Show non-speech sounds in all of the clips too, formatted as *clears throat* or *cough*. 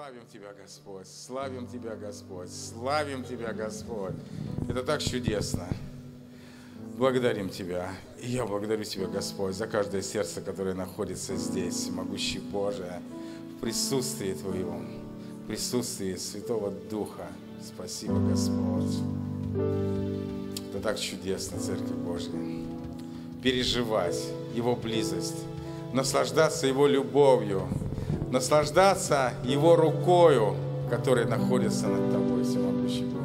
Славим Тебя, Господь, славим Тебя, Господь, славим Тебя, Господь. Это так чудесно. Благодарим Тебя. И я благодарю Тебя, Господь, за каждое сердце, которое находится здесь, могущий Божие, в присутствии Твоем, в присутствии Святого Духа. Спасибо, Господь. Это так чудесно, Церковь Божья. Переживать Его близость, наслаждаться Его любовью, наслаждаться Его рукою, которая находится над тобой, всемогущий Бог.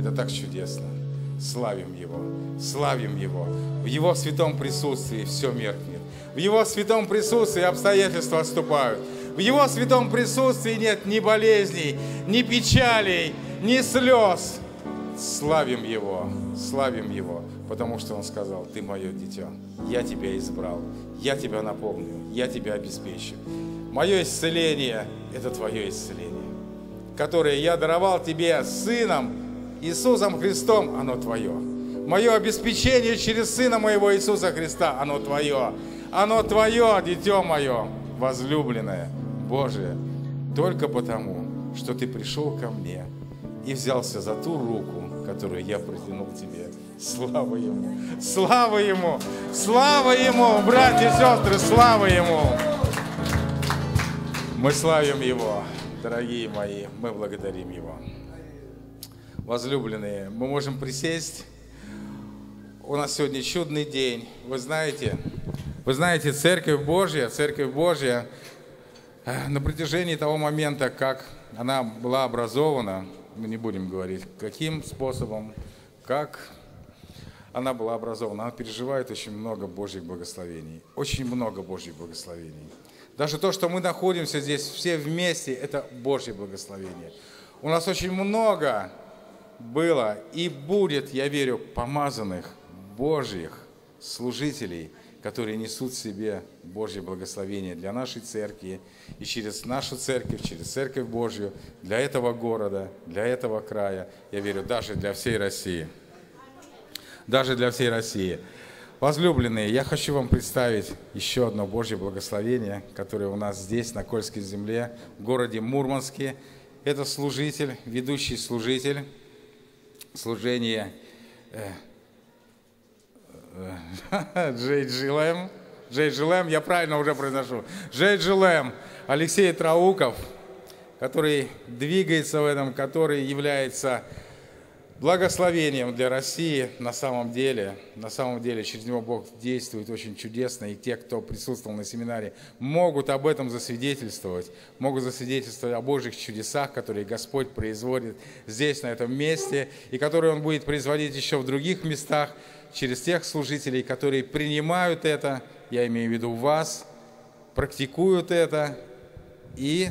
Это так чудесно. Славим Его, славим Его. В Его святом присутствии все меркнет. В Его святом присутствии обстоятельства отступают. В Его святом присутствии нет ни болезней, ни печалей, ни слез. Славим Его, славим Его, потому что Он сказал, ты мое дитя, я тебя избрал, я тебя напомню, я тебя обеспечу, Мое исцеление – это твое исцеление, которое я даровал тебе Сыном Иисусом Христом, оно твое. Мое обеспечение через Сына моего Иисуса Христа, оно твое. Оно твое, дитё мое, возлюбленное, Божие, только потому, что ты пришел ко мне и взялся за ту руку, которую я протянул тебе. Слава Ему! Слава Ему! Слава Ему, братья и сестры! Слава Ему! Мы славим Его, дорогие мои, мы благодарим Его. Возлюбленные, мы можем присесть. У нас сегодня чудный день. Вы знаете, вы знаете, Церковь Божья, Церковь Божья э, на протяжении того момента, как она была образована, мы не будем говорить, каким способом, как она была образована, она переживает очень много Божьих благословений. Очень много Божьих благословений. Даже то, что мы находимся здесь все вместе, это Божье благословение. У нас очень много было и будет, я верю, помазанных Божьих служителей, которые несут в себе Божье благословение для нашей церкви и через нашу церковь, через церковь Божью, для этого города, для этого края, я верю, даже для всей России. Даже для всей России. Возлюбленные, я хочу вам представить еще одно Божье благословение, которое у нас здесь, на Кольской земле, в городе Мурманске. Это служитель, ведущий служитель служения э, э, *laughs* Джей Джилэм. Джей Джилэм, я правильно уже произношу. Джей Джилэм, Алексей Трауков, который двигается в этом, который является благословением для России на самом деле. На самом деле через него Бог действует очень чудесно, и те, кто присутствовал на семинаре, могут об этом засвидетельствовать, могут засвидетельствовать о Божьих чудесах, которые Господь производит здесь, на этом месте, и которые Он будет производить еще в других местах через тех служителей, которые принимают это, я имею в виду вас, практикуют это и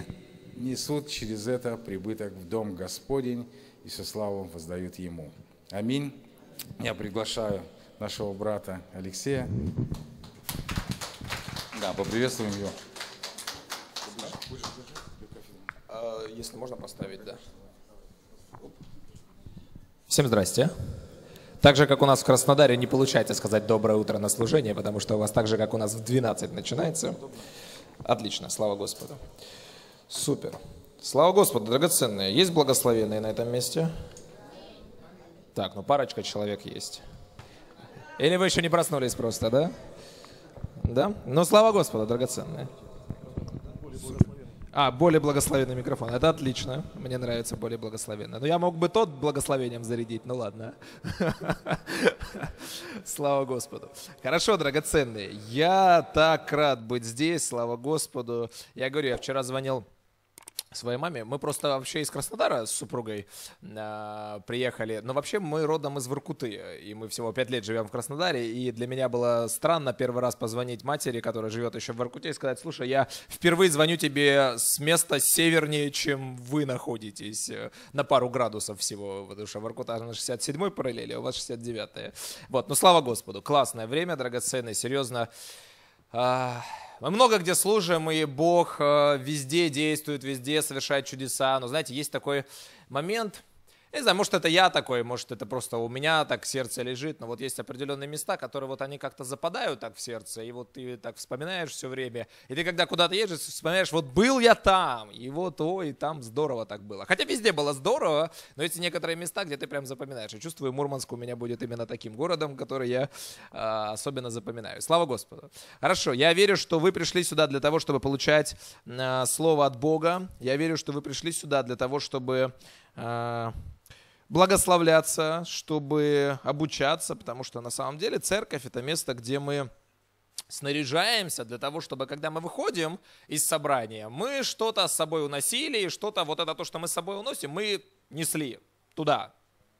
несут через это прибыток в Дом Господень и со славу воздают Ему. Аминь. Я приглашаю нашего брата Алексея. Да, поприветствуем его. А, если можно поставить, да. Всем здрасте. Так же, как у нас в Краснодаре, не получается сказать «доброе утро» на служение, потому что у вас так же, как у нас в 12 начинается. Отлично, слава Господу. Супер. Слава Господу, драгоценные. Есть благословенные на этом месте? Так, ну парочка человек есть. Или вы еще не проснулись просто, да? Да? Ну, слава Господу, драгоценные. А, более благословенный микрофон. Это отлично. Мне нравится более благословенный. Но ну, я мог бы тот благословением зарядить, ну ладно. *laughs* Слава Господу. Хорошо, драгоценные. Я так рад быть здесь, слава Господу. Я говорю, я вчера звонил своей маме. Мы просто вообще из Краснодара с супругой э, приехали. Но вообще мы родом из Воркуты, и мы всего пять лет живем в Краснодаре. И для меня было странно первый раз позвонить матери, которая живет еще в Воркуте, и сказать, слушай, я впервые звоню тебе с места севернее, чем вы находитесь, э, на пару градусов всего, потому что Воркута на 67-й параллели, а у вас 69-е. Вот, но ну, слава Господу, классное время, драгоценное, серьезно. Э, мы много где служим, и Бог э, везде действует, везде совершает чудеса. Но знаете, есть такой момент, я не знаю, может, это я такой, может, это просто у меня так сердце лежит, но вот есть определенные места, которые вот они как-то западают так в сердце, и вот ты так вспоминаешь все время, и ты когда куда-то едешь, вспоминаешь, вот был я там, и вот, ой, там здорово так было. Хотя везде было здорово, но есть некоторые места, где ты прям запоминаешь. я чувствую, Мурманск у меня будет именно таким городом, который я э, особенно запоминаю. Слава Господу. Хорошо, я верю, что вы пришли сюда для того, чтобы получать э, слово от Бога. Я верю, что вы пришли сюда для того, чтобы Э, благословляться, чтобы обучаться, потому что на самом деле церковь это место, где мы снаряжаемся для того, чтобы когда мы выходим из собрания, мы что-то с собой уносили, и что-то вот это то, что мы с собой уносим, мы несли туда,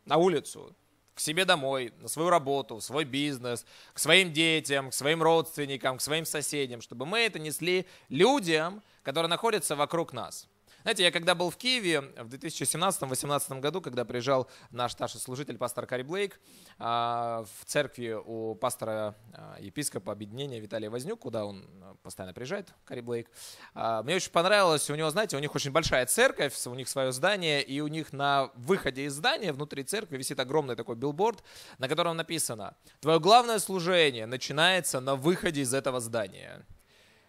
на улицу, к себе домой, на свою работу, в свой бизнес, к своим детям, к своим родственникам, к своим соседям, чтобы мы это несли людям, которые находятся вокруг нас. Знаете, я когда был в Киеве в 2017-2018 году, когда приезжал наш старший служитель, пастор Кари Блейк, а, в церкви у пастора а, епископа объединения Виталия Вознюк, куда он а, постоянно приезжает, Кари Блейк, мне очень понравилось, у него, знаете, у них очень большая церковь, у них свое здание, и у них на выходе из здания, внутри церкви, висит огромный такой билборд, на котором написано «Твое главное служение начинается на выходе из этого здания».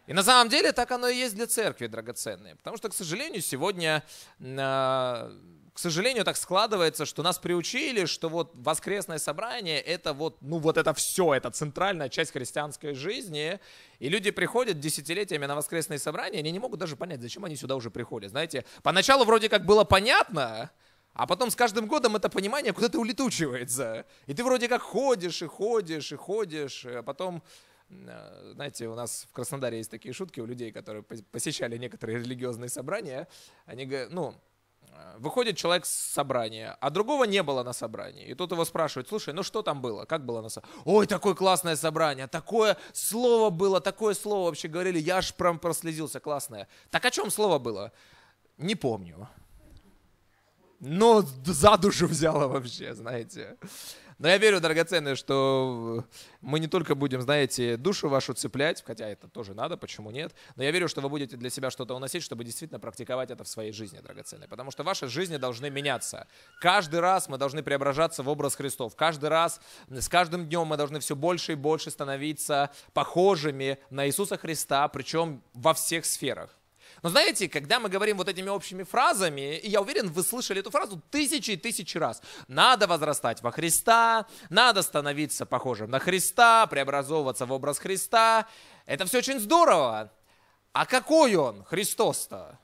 И на самом деле так оно и есть для церкви, драгоценные. Потому что, к сожалению, сегодня, а, к сожалению, так складывается, что нас приучили, что вот воскресное собрание — это вот, ну вот это все, это центральная часть христианской жизни. И люди приходят десятилетиями на воскресные собрания, они не могут даже понять, зачем они сюда уже приходят. Знаете, поначалу вроде как было понятно, а потом с каждым годом это понимание куда-то улетучивается. И ты вроде как ходишь и ходишь и ходишь, а потом Э, знаете, у нас в Краснодаре есть такие шутки у людей, которые посещали некоторые религиозные собрания. Они говорят, ну, э, выходит человек с собрания, а другого не было на собрании. И тут его спрашивают, слушай, ну что там было? Как было на собрании? Ой, такое классное собрание, такое слово было, такое слово вообще говорили, я аж прям прослезился, классное. Так о чем слово было? Не помню но за душу взяла вообще, знаете. Но я верю, драгоценные, что э, мы не только будем, знаете, душу вашу цеплять, хотя это тоже надо, почему нет, но я верю, что вы будете для себя что-то уносить, чтобы действительно практиковать это в своей жизни, драгоценные. Потому что ваши жизни должны меняться. Каждый раз мы должны преображаться в образ Христов. Каждый раз, с каждым днем мы должны все больше и больше становиться похожими на Иисуса Христа, причем во всех сферах. Но знаете, когда мы говорим вот этими общими фразами, и я уверен, вы слышали эту фразу тысячи и тысячи раз. Надо возрастать во Христа, надо становиться похожим на Христа, преобразовываться в образ Христа. Это все очень здорово. А какой он, Христос-то?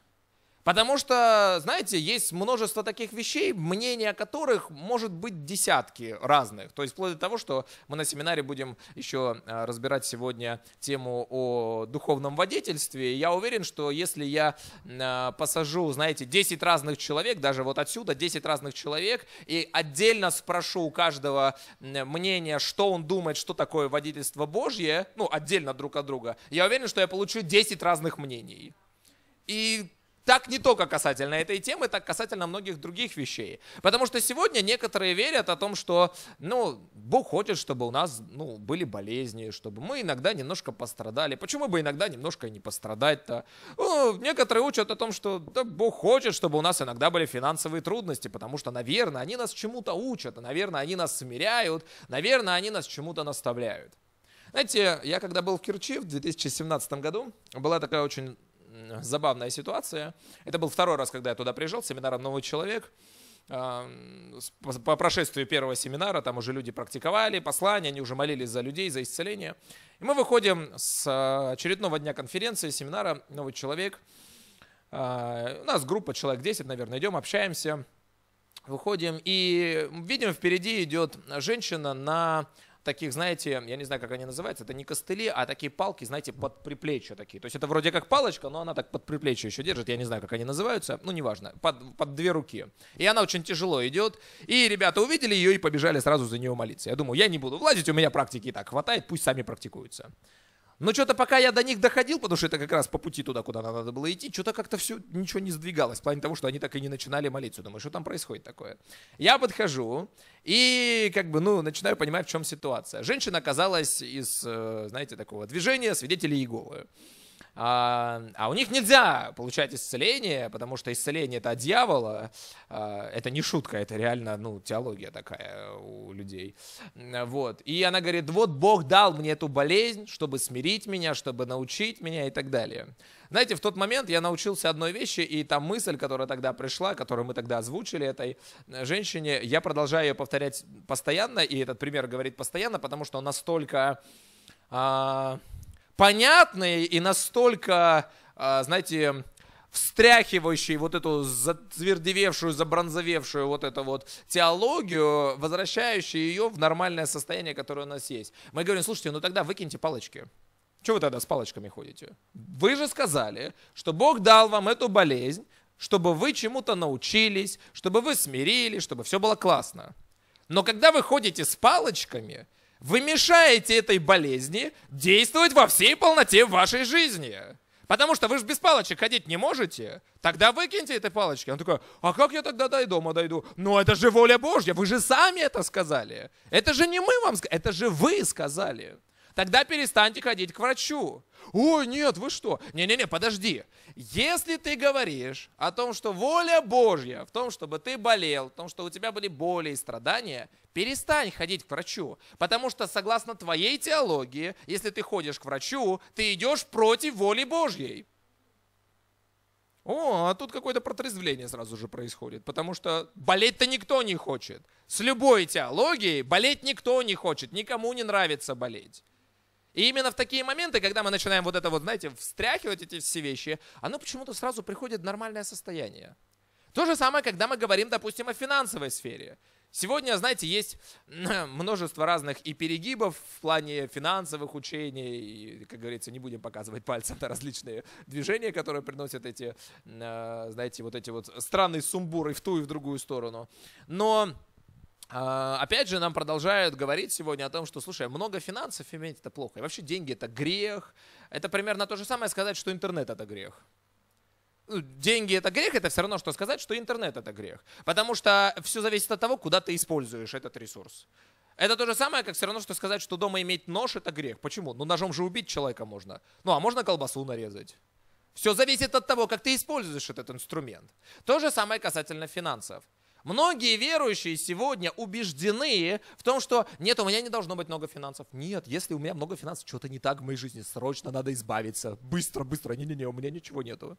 Потому что, знаете, есть множество таких вещей, мнения о которых может быть десятки разных. То есть вплоть до того, что мы на семинаре будем еще э, разбирать сегодня тему о духовном водительстве. Я уверен, что если я э, посажу, знаете, 10 разных человек, даже вот отсюда 10 разных человек, и отдельно спрошу у каждого мнение, что он думает, что такое водительство Божье, ну, отдельно друг от друга, я уверен, что я получу 10 разных мнений. И так не только касательно этой темы, так касательно многих других вещей. Потому что сегодня некоторые верят о том, что, ну, Бог хочет, чтобы у нас, ну, были болезни, чтобы мы иногда немножко пострадали. Почему бы иногда немножко и не пострадать-то? Ну, некоторые учат о том, что да, Бог хочет, чтобы у нас иногда были финансовые трудности, потому что, наверное, они нас чему-то учат, наверное, они нас смиряют, наверное, они нас чему-то наставляют. Знаете, я когда был в Керчи в 2017 году, была такая очень забавная ситуация. Это был второй раз, когда я туда приезжал, семинаром «Новый человек». А, по прошествию первого семинара там уже люди практиковали послания, они уже молились за людей, за исцеление. И мы выходим с а, очередного дня конференции, семинара «Новый человек». А, у нас группа человек 10, наверное, идем, общаемся, выходим. И видим, впереди идет женщина на таких, знаете, я не знаю, как они называются, это не костыли, а такие палки, знаете, под приплечье такие. То есть это вроде как палочка, но она так под приплечье еще держит, я не знаю, как они называются, ну неважно, под, под две руки. И она очень тяжело идет, и ребята увидели ее и побежали сразу за нее молиться. Я думаю, я не буду влазить, у меня практики и так хватает, пусть сами практикуются. Но что-то пока я до них доходил, потому что это как раз по пути туда, куда надо было идти, что-то как-то все, ничего не сдвигалось, в плане того, что они так и не начинали молиться. Думаю, что там происходит такое? Я подхожу и как бы, ну, начинаю понимать, в чем ситуация. Женщина оказалась из, э, знаете, такого движения свидетели Иеговы. А, а у них нельзя получать исцеление, потому что исцеление это от дьявола. А, это не шутка, это реально, ну, теология такая у людей. Вот. И она говорит, вот Бог дал мне эту болезнь, чтобы смирить меня, чтобы научить меня и так далее. Знаете, в тот момент я научился одной вещи, и та мысль, которая тогда пришла, которую мы тогда озвучили этой э, женщине, я продолжаю ее повторять постоянно, и этот пример говорит постоянно, потому что настолько... А, понятный и настолько, а, знаете, встряхивающий вот эту затвердевевшую, забронзовевшую вот эту вот теологию, возвращающий ее в нормальное состояние, которое у нас есть. Мы говорим, слушайте, ну тогда выкиньте палочки. Чего вы тогда с палочками ходите? Вы же сказали, что Бог дал вам эту болезнь, чтобы вы чему-то научились, чтобы вы смирились, чтобы все было классно. Но когда вы ходите с палочками, вы мешаете этой болезни действовать во всей полноте вашей жизни. Потому что вы же без палочек ходить не можете. Тогда выкиньте этой палочки. Он такой, а как я тогда до дома дойду? Ну это же воля Божья, вы же сами это сказали. Это же не мы вам сказали, это же вы сказали тогда перестаньте ходить к врачу. Ой, нет, вы что? Не-не-не, подожди. Если ты говоришь о том, что воля Божья в том, чтобы ты болел, в том, что у тебя были боли и страдания, перестань ходить к врачу. Потому что, согласно твоей теологии, если ты ходишь к врачу, ты идешь против воли Божьей. О, а тут какое-то протрезвление сразу же происходит, потому что болеть-то никто не хочет. С любой теологией болеть никто не хочет, никому не нравится болеть. И именно в такие моменты, когда мы начинаем вот это вот, знаете, встряхивать эти все вещи, оно почему-то сразу приходит в нормальное состояние. То же самое, когда мы говорим, допустим, о финансовой сфере. Сегодня, знаете, есть *clears throat* множество разных и перегибов в плане финансовых учений, и, как говорится, не будем показывать пальцем на различные движения, которые приносят эти, э, знаете, вот эти вот странные сумбуры в ту и в другую сторону. Но а, опять же, нам продолжают говорить сегодня о том, что, слушай, много финансов иметь это плохо. И вообще деньги это грех. Это примерно то же самое сказать, что интернет это грех. Ну, деньги это грех, это все равно, что сказать, что интернет это грех. Потому что все зависит от того, куда ты используешь этот ресурс. Это то же самое, как все равно, что сказать, что дома иметь нож это грех. Почему? Ну ножом же убить человека можно. Ну а можно колбасу нарезать. Все зависит от того, как ты используешь этот инструмент. То же самое касательно финансов. Многие верующие сегодня убеждены в том, что нет, у меня не должно быть много финансов. Нет, если у меня много финансов, что-то не так в моей жизни, срочно надо избавиться. Быстро, быстро. Не-не-не, у меня ничего нету.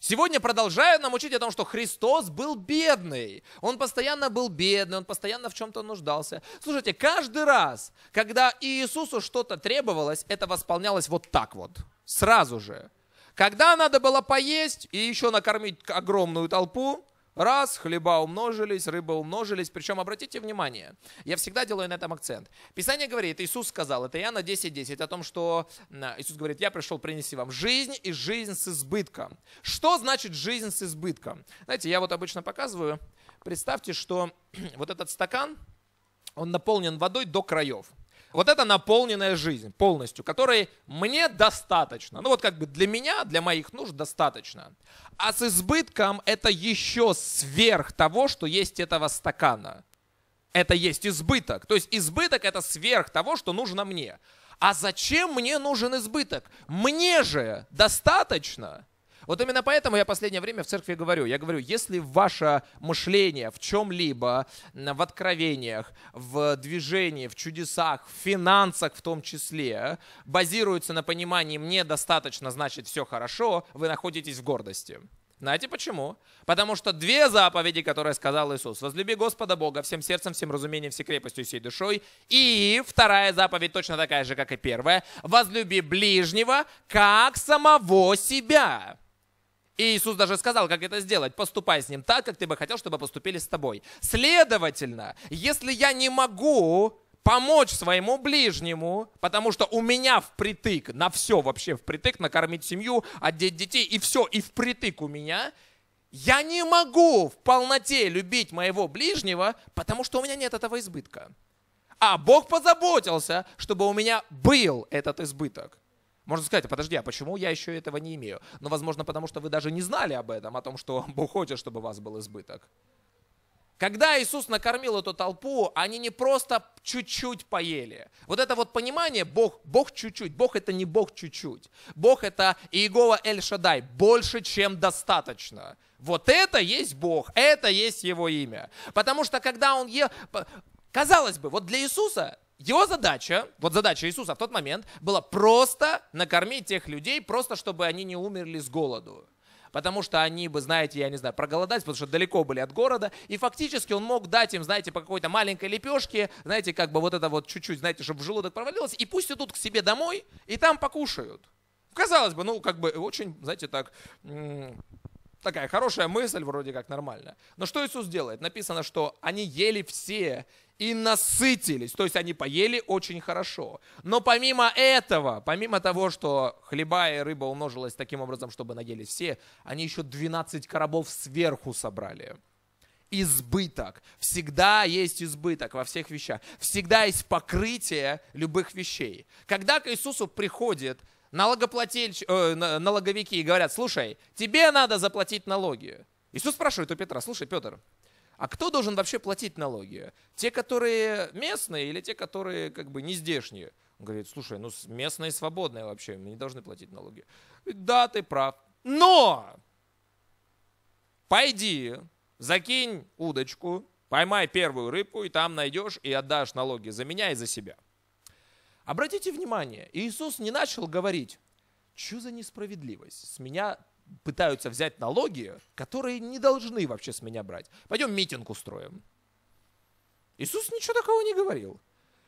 Сегодня продолжают нам учить о том, что Христос был бедный. Он постоянно был бедный, он постоянно в чем-то нуждался. Слушайте, каждый раз, когда Иисусу что-то требовалось, это восполнялось вот так вот, сразу же. Когда надо было поесть и еще накормить огромную толпу, Раз, хлеба умножились, рыбы умножились. Причем, обратите внимание, я всегда делаю на этом акцент. Писание говорит, Иисус сказал, это Иоанна 10.10, 10, о том, что э, Иисус говорит, я пришел принести вам жизнь и жизнь с избытком. Что значит жизнь с избытком? Знаете, я вот обычно показываю, представьте, что *clears throat* вот этот стакан, он наполнен водой до краев. Вот это наполненная жизнь полностью, которой мне достаточно. Ну вот как бы для меня, для моих нужд достаточно. А с избытком это еще сверх того, что есть этого стакана. Это есть избыток. То есть избыток это сверх того, что нужно мне. А зачем мне нужен избыток? Мне же достаточно. Вот именно поэтому я последнее время в церкви говорю. Я говорю, если ваше мышление в чем-либо, в откровениях, в движении, в чудесах, в финансах в том числе, базируется на понимании «мне достаточно, значит все хорошо», вы находитесь в гордости. Знаете почему? Потому что две заповеди, которые сказал Иисус. Возлюби Господа Бога всем сердцем, всем разумением, всей крепостью, всей душой. И вторая заповедь точно такая же, как и первая. Возлюби ближнего, как самого себя. И Иисус даже сказал, как это сделать. Поступай с ним так, как ты бы хотел, чтобы поступили с тобой. Следовательно, если я не могу помочь своему ближнему, потому что у меня впритык, на все вообще впритык, накормить семью, одеть детей, и все, и впритык у меня, я не могу в полноте любить моего ближнего, потому что у меня нет этого избытка. А Бог позаботился, чтобы у меня был этот избыток. Можно сказать, «А подожди, а почему я еще этого не имею? Но, ну, возможно, потому что вы даже не знали об этом, о том, что *laughs* Бог хочет, чтобы у вас был избыток. Когда Иисус накормил эту толпу, они не просто чуть-чуть поели. Вот это вот понимание, Бог, Бог чуть-чуть, Бог это не Бог чуть-чуть. Бог это Иегова Эль Шадай, больше, чем достаточно. Вот это есть Бог, это есть Его имя. Потому что когда Он ел... Казалось бы, вот для Иисуса его задача, вот задача Иисуса в тот момент, была просто накормить тех людей, просто чтобы они не умерли с голоду. Потому что они бы, знаете, я не знаю, проголодались, потому что далеко были от города. И фактически он мог дать им, знаете, по какой-то маленькой лепешке, знаете, как бы вот это вот чуть-чуть, знаете, чтобы в желудок провалилось, и пусть идут к себе домой, и там покушают. Казалось бы, ну, как бы очень, знаете, так Такая хорошая мысль, вроде как нормальная. Но что Иисус делает? Написано, что они ели все и насытились. То есть они поели очень хорошо. Но помимо этого, помимо того, что хлеба и рыба умножилась таким образом, чтобы наелись все, они еще 12 коробов сверху собрали избыток. Всегда есть избыток во всех вещах. Всегда есть покрытие любых вещей. Когда к Иисусу приходит налогоплательщ... э, налоговики и говорят, слушай, тебе надо заплатить налоги. Иисус спрашивает у Петра, слушай, Петр, а кто должен вообще платить налоги? Те, которые местные или те, которые как бы не здешние? Он говорит, слушай, ну местные свободные вообще, мы не должны платить налоги. Да, ты прав. Но пойди, закинь удочку, поймай первую рыбку, и там найдешь и отдашь налоги за меня и за себя. Обратите внимание, Иисус не начал говорить, что за несправедливость, с меня пытаются взять налоги, которые не должны вообще с меня брать. Пойдем митинг устроим. Иисус ничего такого не говорил.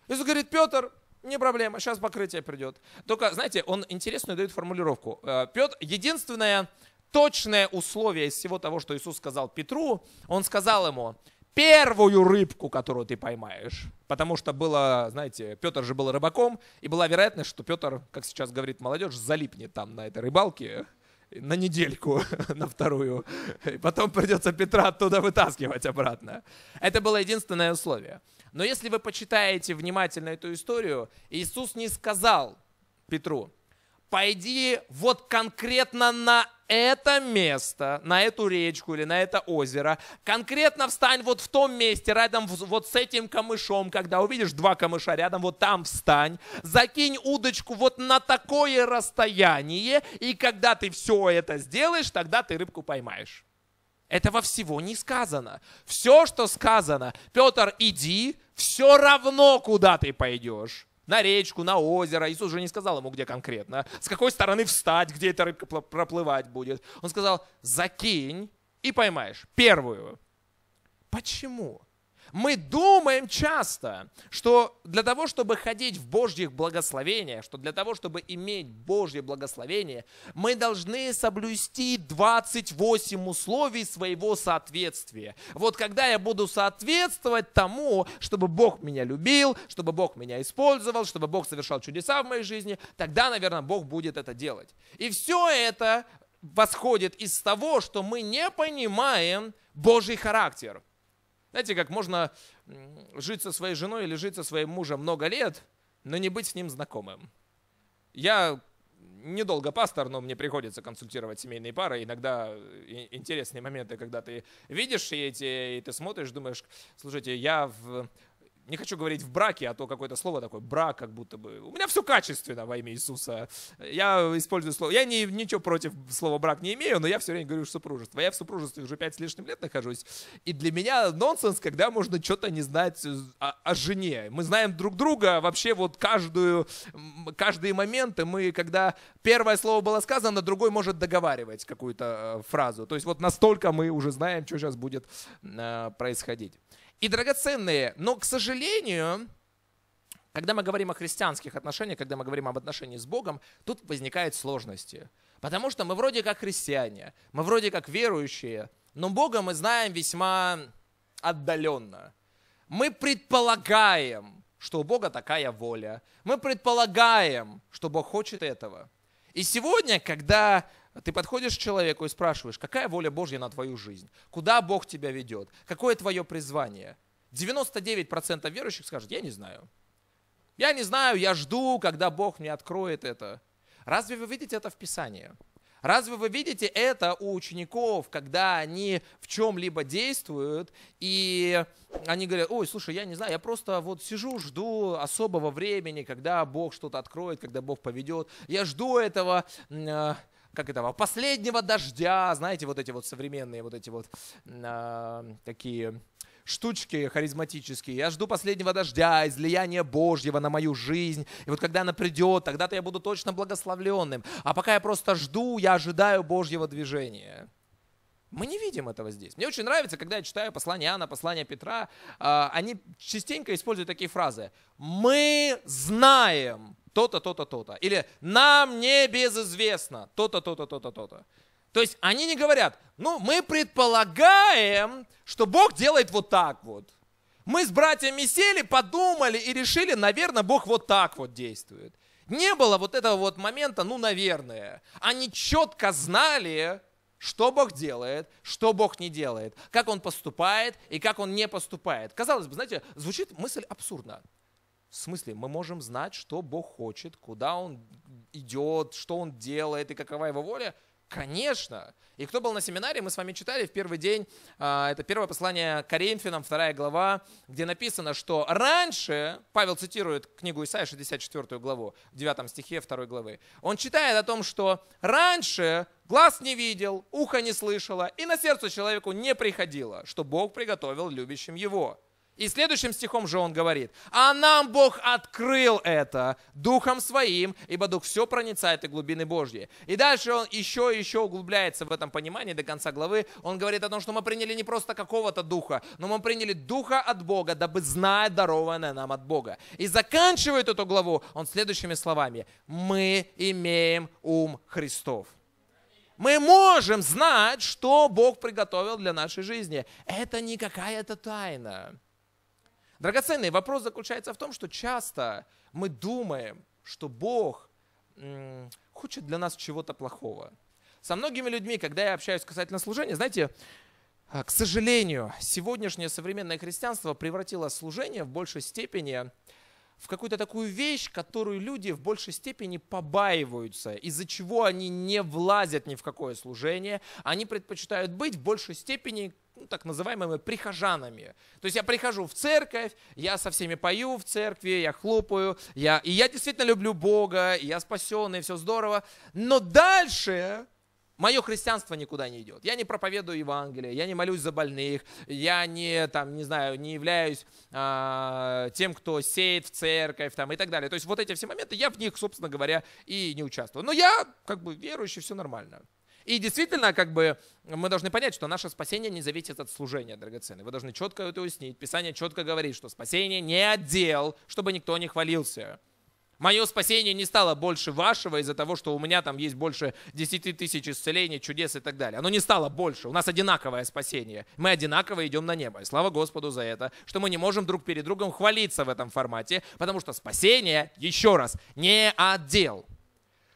Иисус говорит, Петр, не проблема, сейчас покрытие придет. Только, знаете, он интересную дает формулировку. Э, Петр, единственное точное условие из всего того, что Иисус сказал Петру, он сказал ему, первую рыбку, которую ты поймаешь. Потому что было, знаете, Петр же был рыбаком, и была вероятность, что Петр, как сейчас говорит молодежь, залипнет там на этой рыбалке на недельку, *laughs* на вторую. И потом придется Петра оттуда вытаскивать обратно. Это было единственное условие. Но если вы почитаете внимательно эту историю, Иисус не сказал Петру, пойди вот конкретно на это место, на эту речку или на это озеро, конкретно встань вот в том месте, рядом вот с этим камышом, когда увидишь два камыша рядом, вот там встань, закинь удочку вот на такое расстояние, и когда ты все это сделаешь, тогда ты рыбку поймаешь. Этого всего не сказано. Все, что сказано, Петр, иди, все равно, куда ты пойдешь на речку, на озеро. Иисус же не сказал ему, где конкретно, с какой стороны встать, где эта рыбка проплывать будет. Он сказал, закинь и поймаешь первую. Почему? Мы думаем часто, что для того, чтобы ходить в Божьих благословениях, что для того, чтобы иметь Божье благословение, мы должны соблюсти 28 условий своего соответствия. Вот когда я буду соответствовать тому, чтобы Бог меня любил, чтобы Бог меня использовал, чтобы Бог совершал чудеса в моей жизни, тогда, наверное, Бог будет это делать. И все это восходит из того, что мы не понимаем Божий характер – знаете, как можно жить со своей женой или жить со своим мужем много лет, но не быть с ним знакомым. Я недолго пастор, но мне приходится консультировать семейные пары. Иногда э, интересные моменты, когда ты видишь эти, и ты смотришь, думаешь, слушайте, я в не хочу говорить в браке, а то какое-то слово такое, брак как будто бы. У меня все качественно во имя Иисуса. Я использую слово, я не, ничего против слова брак не имею, но я все время говорю супружество. Я в супружестве уже пять с лишним лет нахожусь. И для меня нонсенс, когда можно что-то не знать о, о жене. Мы знаем друг друга вообще вот каждую, каждые моменты. Мы, когда первое слово было сказано, другой может договаривать какую-то э, фразу. То есть вот настолько мы уже знаем, что сейчас будет э, происходить и драгоценные. Но, к сожалению, когда мы говорим о христианских отношениях, когда мы говорим об отношении с Богом, тут возникают сложности. Потому что мы вроде как христиане, мы вроде как верующие, но Бога мы знаем весьма отдаленно. Мы предполагаем, что у Бога такая воля. Мы предполагаем, что Бог хочет этого. И сегодня, когда ты подходишь к человеку и спрашиваешь, какая воля Божья на твою жизнь? Куда Бог тебя ведет? Какое твое призвание? 99% верующих скажет, я не знаю. Я не знаю, я жду, когда Бог мне откроет это. Разве вы видите это в Писании? Разве вы видите это у учеников, когда они в чем-либо действуют, и они говорят, ой, слушай, я не знаю, я просто вот сижу, жду особого времени, когда Бог что-то откроет, когда Бог поведет, я жду этого, э, как этого, последнего дождя, знаете, вот эти вот современные, вот эти вот э, такие штучки харизматические. Я жду последнего дождя, излияния Божьего на мою жизнь. И вот когда она придет, тогда-то я буду точно благословленным. А пока я просто жду, я ожидаю Божьего движения. Мы не видим этого здесь. Мне очень нравится, когда я читаю послание Иоанна, послание Петра, а, они частенько используют такие фразы. Мы знаем то-то, то-то, то-то. Или нам не то-то, то-то, то-то, то-то. То есть они не говорят, ну, мы предполагаем, что Бог делает вот так вот. Мы с братьями сели, подумали и решили, наверное, Бог вот так вот действует. Не было вот этого вот момента, ну, наверное. Они четко знали, что Бог делает, что Бог не делает, как Он поступает и как Он не поступает. Казалось бы, знаете, звучит мысль абсурдно. В смысле, мы можем знать, что Бог хочет, куда Он идет, что Он делает и какова Его воля – Конечно. И кто был на семинаре, мы с вами читали в первый день, а, это первое послание Коринфянам, вторая глава, где написано, что раньше, Павел цитирует книгу Исаия, 64 главу, в 9 стихе 2 главы, он читает о том, что раньше глаз не видел, ухо не слышало, и на сердце человеку не приходило, что Бог приготовил любящим его. И следующим стихом же он говорит, «А нам Бог открыл это Духом Своим, ибо Дух все проницает и глубины Божьи». И дальше он еще и еще углубляется в этом понимании до конца главы. Он говорит о том, что мы приняли не просто какого-то Духа, но мы приняли Духа от Бога, дабы знать дарованное нам от Бога. И заканчивает эту главу он следующими словами, «Мы имеем ум Христов» мы можем знать, что Бог приготовил для нашей жизни. Это не какая-то тайна. Драгоценный вопрос заключается в том, что часто мы думаем, что Бог хочет для нас чего-то плохого. Со многими людьми, когда я общаюсь касательно служения, знаете, а, к сожалению, сегодняшнее современное христианство превратило служение в большей степени в какую-то такую вещь, которую люди в большей степени побаиваются, из-за чего они не влазят ни в какое служение, они предпочитают быть в большей степени ну, так называемыми прихожанами. То есть я прихожу в церковь, я со всеми пою в церкви, я хлопаю, я, и я действительно люблю Бога, и я спасенный, все здорово. Но дальше мое христианство никуда не идет. Я не проповедую Евангелие, я не молюсь за больных, я не, там, не знаю, не являюсь а, тем, кто сеет в церковь там, и так далее. То есть вот эти все моменты, я в них, собственно говоря, и не участвую. Но я как бы верующий, все нормально. И действительно, как бы мы должны понять, что наше спасение не зависит от служения драгоценное. Вы должны четко это уяснить. Писание четко говорит, что спасение не отдел, чтобы никто не хвалился. Мое спасение не стало больше вашего из-за того, что у меня там есть больше 10 тысяч исцелений, чудес и так далее. Оно не стало больше. У нас одинаковое спасение. Мы одинаково идем на небо. И слава Господу за это, что мы не можем друг перед другом хвалиться в этом формате, потому что спасение, еще раз, не отдел.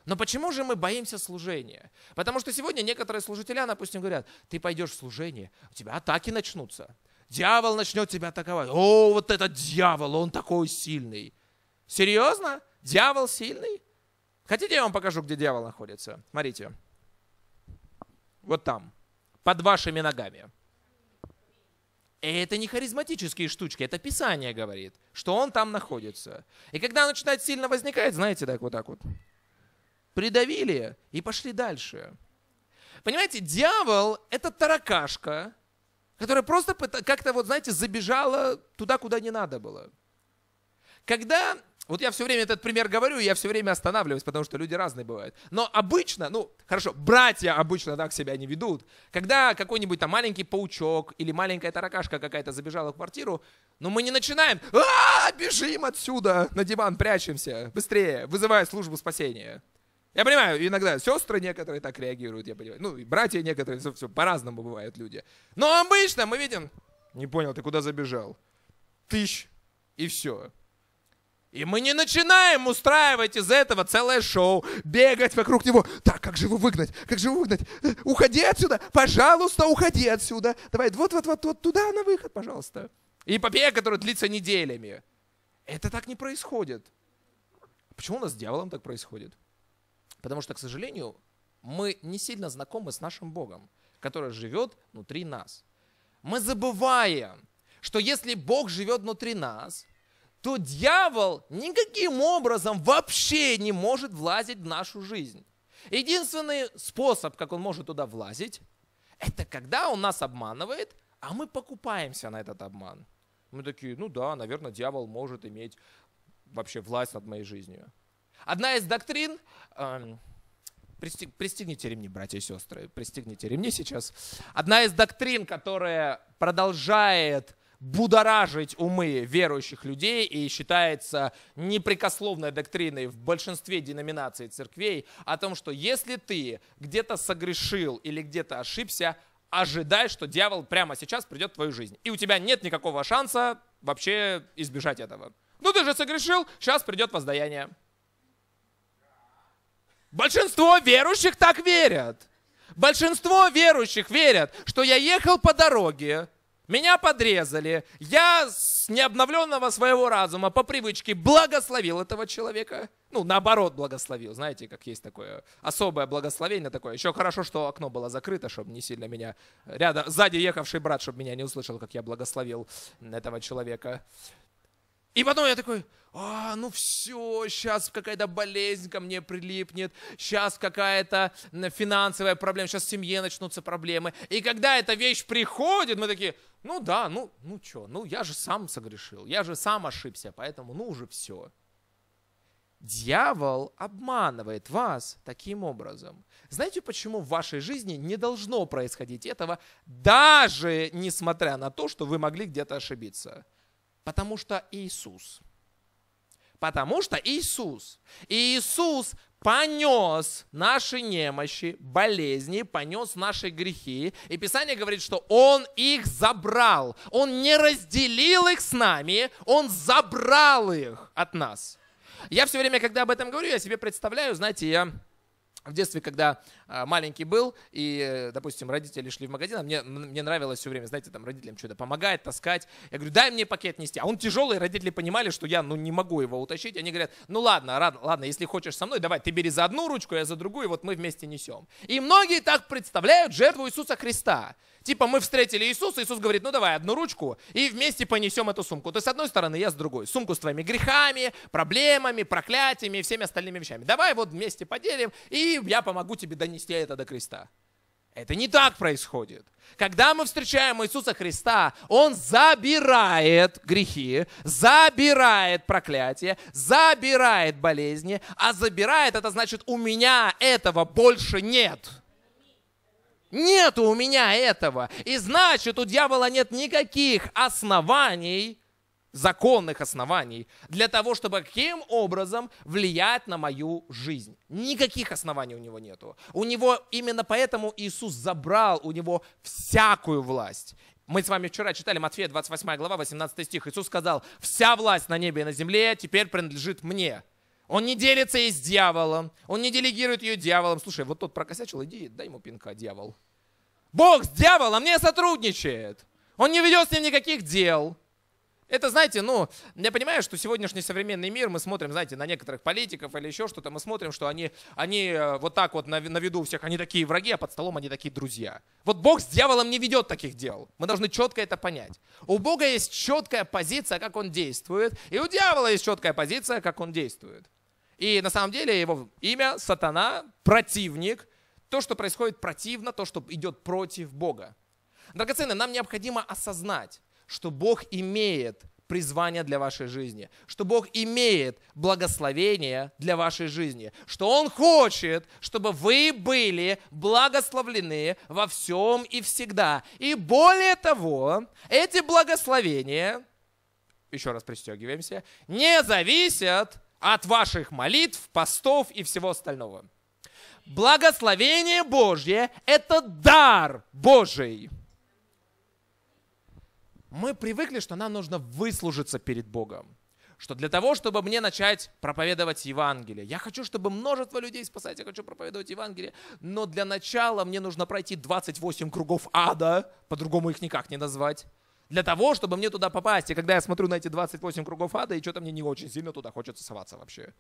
Но почему же мы боимся служения? Потому что сегодня некоторые служители, допустим, говорят, ты пойдешь в служение, у тебя атаки начнутся. Дьявол начнет тебя атаковать. О, вот этот дьявол, он такой сильный. Серьезно? Дьявол сильный? Хотите, я вам покажу, где дьявол находится? Смотрите. Вот там. Под вашими ногами. И это не харизматические штучки, это Писание говорит, что он там находится. И когда он начинает сильно возникать, знаете, так вот так вот придавили и пошли дальше. Понимаете, дьявол — это таракашка, которая просто как-то, вот знаете, забежала туда, куда не надо было. Когда вот я все время этот пример говорю, я все время останавливаюсь, потому что люди разные бывают. Но обычно, ну, хорошо, братья обычно так себя не ведут. Когда какой-нибудь там маленький паучок или маленькая таракашка какая-то забежала в квартиру, ну, мы не начинаем «А, бежим отсюда, на диван прячемся, быстрее, вызывая службу спасения». Я понимаю, иногда сестры некоторые так реагируют, я понимаю. Ну, и братья некоторые, все, все по-разному бывают люди. Но обычно мы видим, не понял, ты куда забежал? Тыщ, и все. И мы не начинаем устраивать из этого целое шоу, бегать вокруг него. Так, как же его выгнать? Как же его выгнать? Уходи отсюда, пожалуйста, уходи отсюда. Давай, вот-вот-вот, вот туда на выход, пожалуйста. И Эпопея, которая длится неделями. Это так не происходит. Почему у нас с дьяволом так происходит? Потому что, к сожалению, мы не сильно знакомы с нашим Богом, который живет внутри нас. Мы забываем, что если Бог живет внутри нас, то дьявол никаким образом вообще не может влазить в нашу жизнь. Единственный способ, как он может туда влазить, это когда он нас обманывает, а мы покупаемся на этот обман. Мы такие, ну да, наверное, дьявол может иметь вообще власть над моей жизнью. Одна из доктрин... Эм, пристегните ремни, братья и сестры, пристегните ремни сейчас. Одна из доктрин, которая продолжает будоражить умы верующих людей и считается непрекословной доктриной в большинстве деноминаций церквей о том, что если ты где-то согрешил или где-то ошибся, ожидай, что дьявол прямо сейчас придет в твою жизнь. И у тебя нет никакого шанса вообще избежать этого. Ну ты же согрешил, сейчас придет воздаяние. Большинство верующих так верят. Большинство верующих верят, что я ехал по дороге, меня подрезали, я с необновленного своего разума по привычке благословил этого человека. Ну, наоборот, благословил. Знаете, как есть такое особое благословение такое. Еще хорошо, что окно было закрыто, чтобы не сильно меня... Рядом, сзади ехавший брат, чтобы меня не услышал, как я благословил этого человека. И потом я такой, а, ну все, сейчас какая-то болезнь ко мне прилипнет, сейчас какая-то финансовая проблема, сейчас в семье начнутся проблемы. И когда эта вещь приходит, мы такие, ну да, ну, ну что, ну я же сам согрешил, я же сам ошибся, поэтому ну уже все. Дьявол обманывает вас таким образом. Знаете, почему в вашей жизни не должно происходить этого, даже несмотря на то, что вы могли где-то ошибиться? Потому что Иисус. Потому что Иисус. Иисус понес наши немощи, болезни, понес наши грехи. И Писание говорит, что Он их забрал. Он не разделил их с нами, Он забрал их от нас. Я все время, когда об этом говорю, я себе представляю, знаете, я в детстве, когда а, маленький был, и, э, допустим, родители шли в магазин, а мне, мне нравилось все время, знаете, там родителям что-то помогает, таскать. Я говорю, дай мне пакет нести. А он тяжелый, родители понимали, что я ну, не могу его утащить. Они говорят, ну ладно, рад, ладно, если хочешь со мной, давай, ты бери за одну ручку, я за другую, и вот мы вместе несем. И многие так представляют жертву Иисуса Христа. Типа мы встретили Иисуса, Иисус говорит, ну давай одну ручку, и вместе понесем эту сумку. Ты с одной стороны, я с другой. Сумку с твоими грехами, проблемами, проклятиями и всеми остальными вещами. Давай вот вместе поделим, и я помогу тебе донести донести это до креста. Это не так происходит. Когда мы встречаем Иисуса Христа, Он забирает грехи, забирает проклятие, забирает болезни, а забирает, это значит, у меня этого больше нет. Нет у меня этого. И значит, у дьявола нет никаких оснований законных оснований для того, чтобы каким образом влиять на мою жизнь. Никаких оснований у него нету. У него именно поэтому Иисус забрал у него всякую власть. Мы с вами вчера читали Матфея 28 глава, 18 стих. Иисус сказал, вся власть на небе и на земле теперь принадлежит мне. Он не делится ей с дьяволом, он не делегирует ее дьяволом. Слушай, вот тот прокосячил, иди, дай ему пинка, дьявол. Бог с дьяволом не сотрудничает. Он не ведет с ним никаких дел. Это, знаете, ну, я понимаю, что сегодняшний современный мир, мы смотрим, знаете, на некоторых политиков или еще что-то, мы смотрим, что они, они э, вот так вот на, на виду у всех, они такие враги, а под столом они такие друзья. Вот Бог с дьяволом не ведет таких дел. Мы должны четко это понять. У Бога есть четкая позиция, как он действует, и у дьявола есть четкая позиция, как он действует. И на самом деле его имя сатана, противник, то, что происходит противно, то, что идет против Бога. Драгоценные, нам необходимо осознать, что Бог имеет призвание для вашей жизни, что Бог имеет благословение для вашей жизни, что Он хочет, чтобы вы были благословлены во всем и всегда. И более того, эти благословения, еще раз пристегиваемся, не зависят от ваших молитв, постов и всего остального. Благословение Божье – это дар Божий – мы привыкли, что нам нужно выслужиться перед Богом. Что для того, чтобы мне начать проповедовать Евангелие, я хочу, чтобы множество людей спасать, я хочу проповедовать Евангелие, но для начала мне нужно пройти 28 кругов ада, по-другому их никак не назвать, для того, чтобы мне туда попасть. И когда я смотрю на эти 28 кругов ада, и что-то мне не очень сильно туда хочется соваться вообще.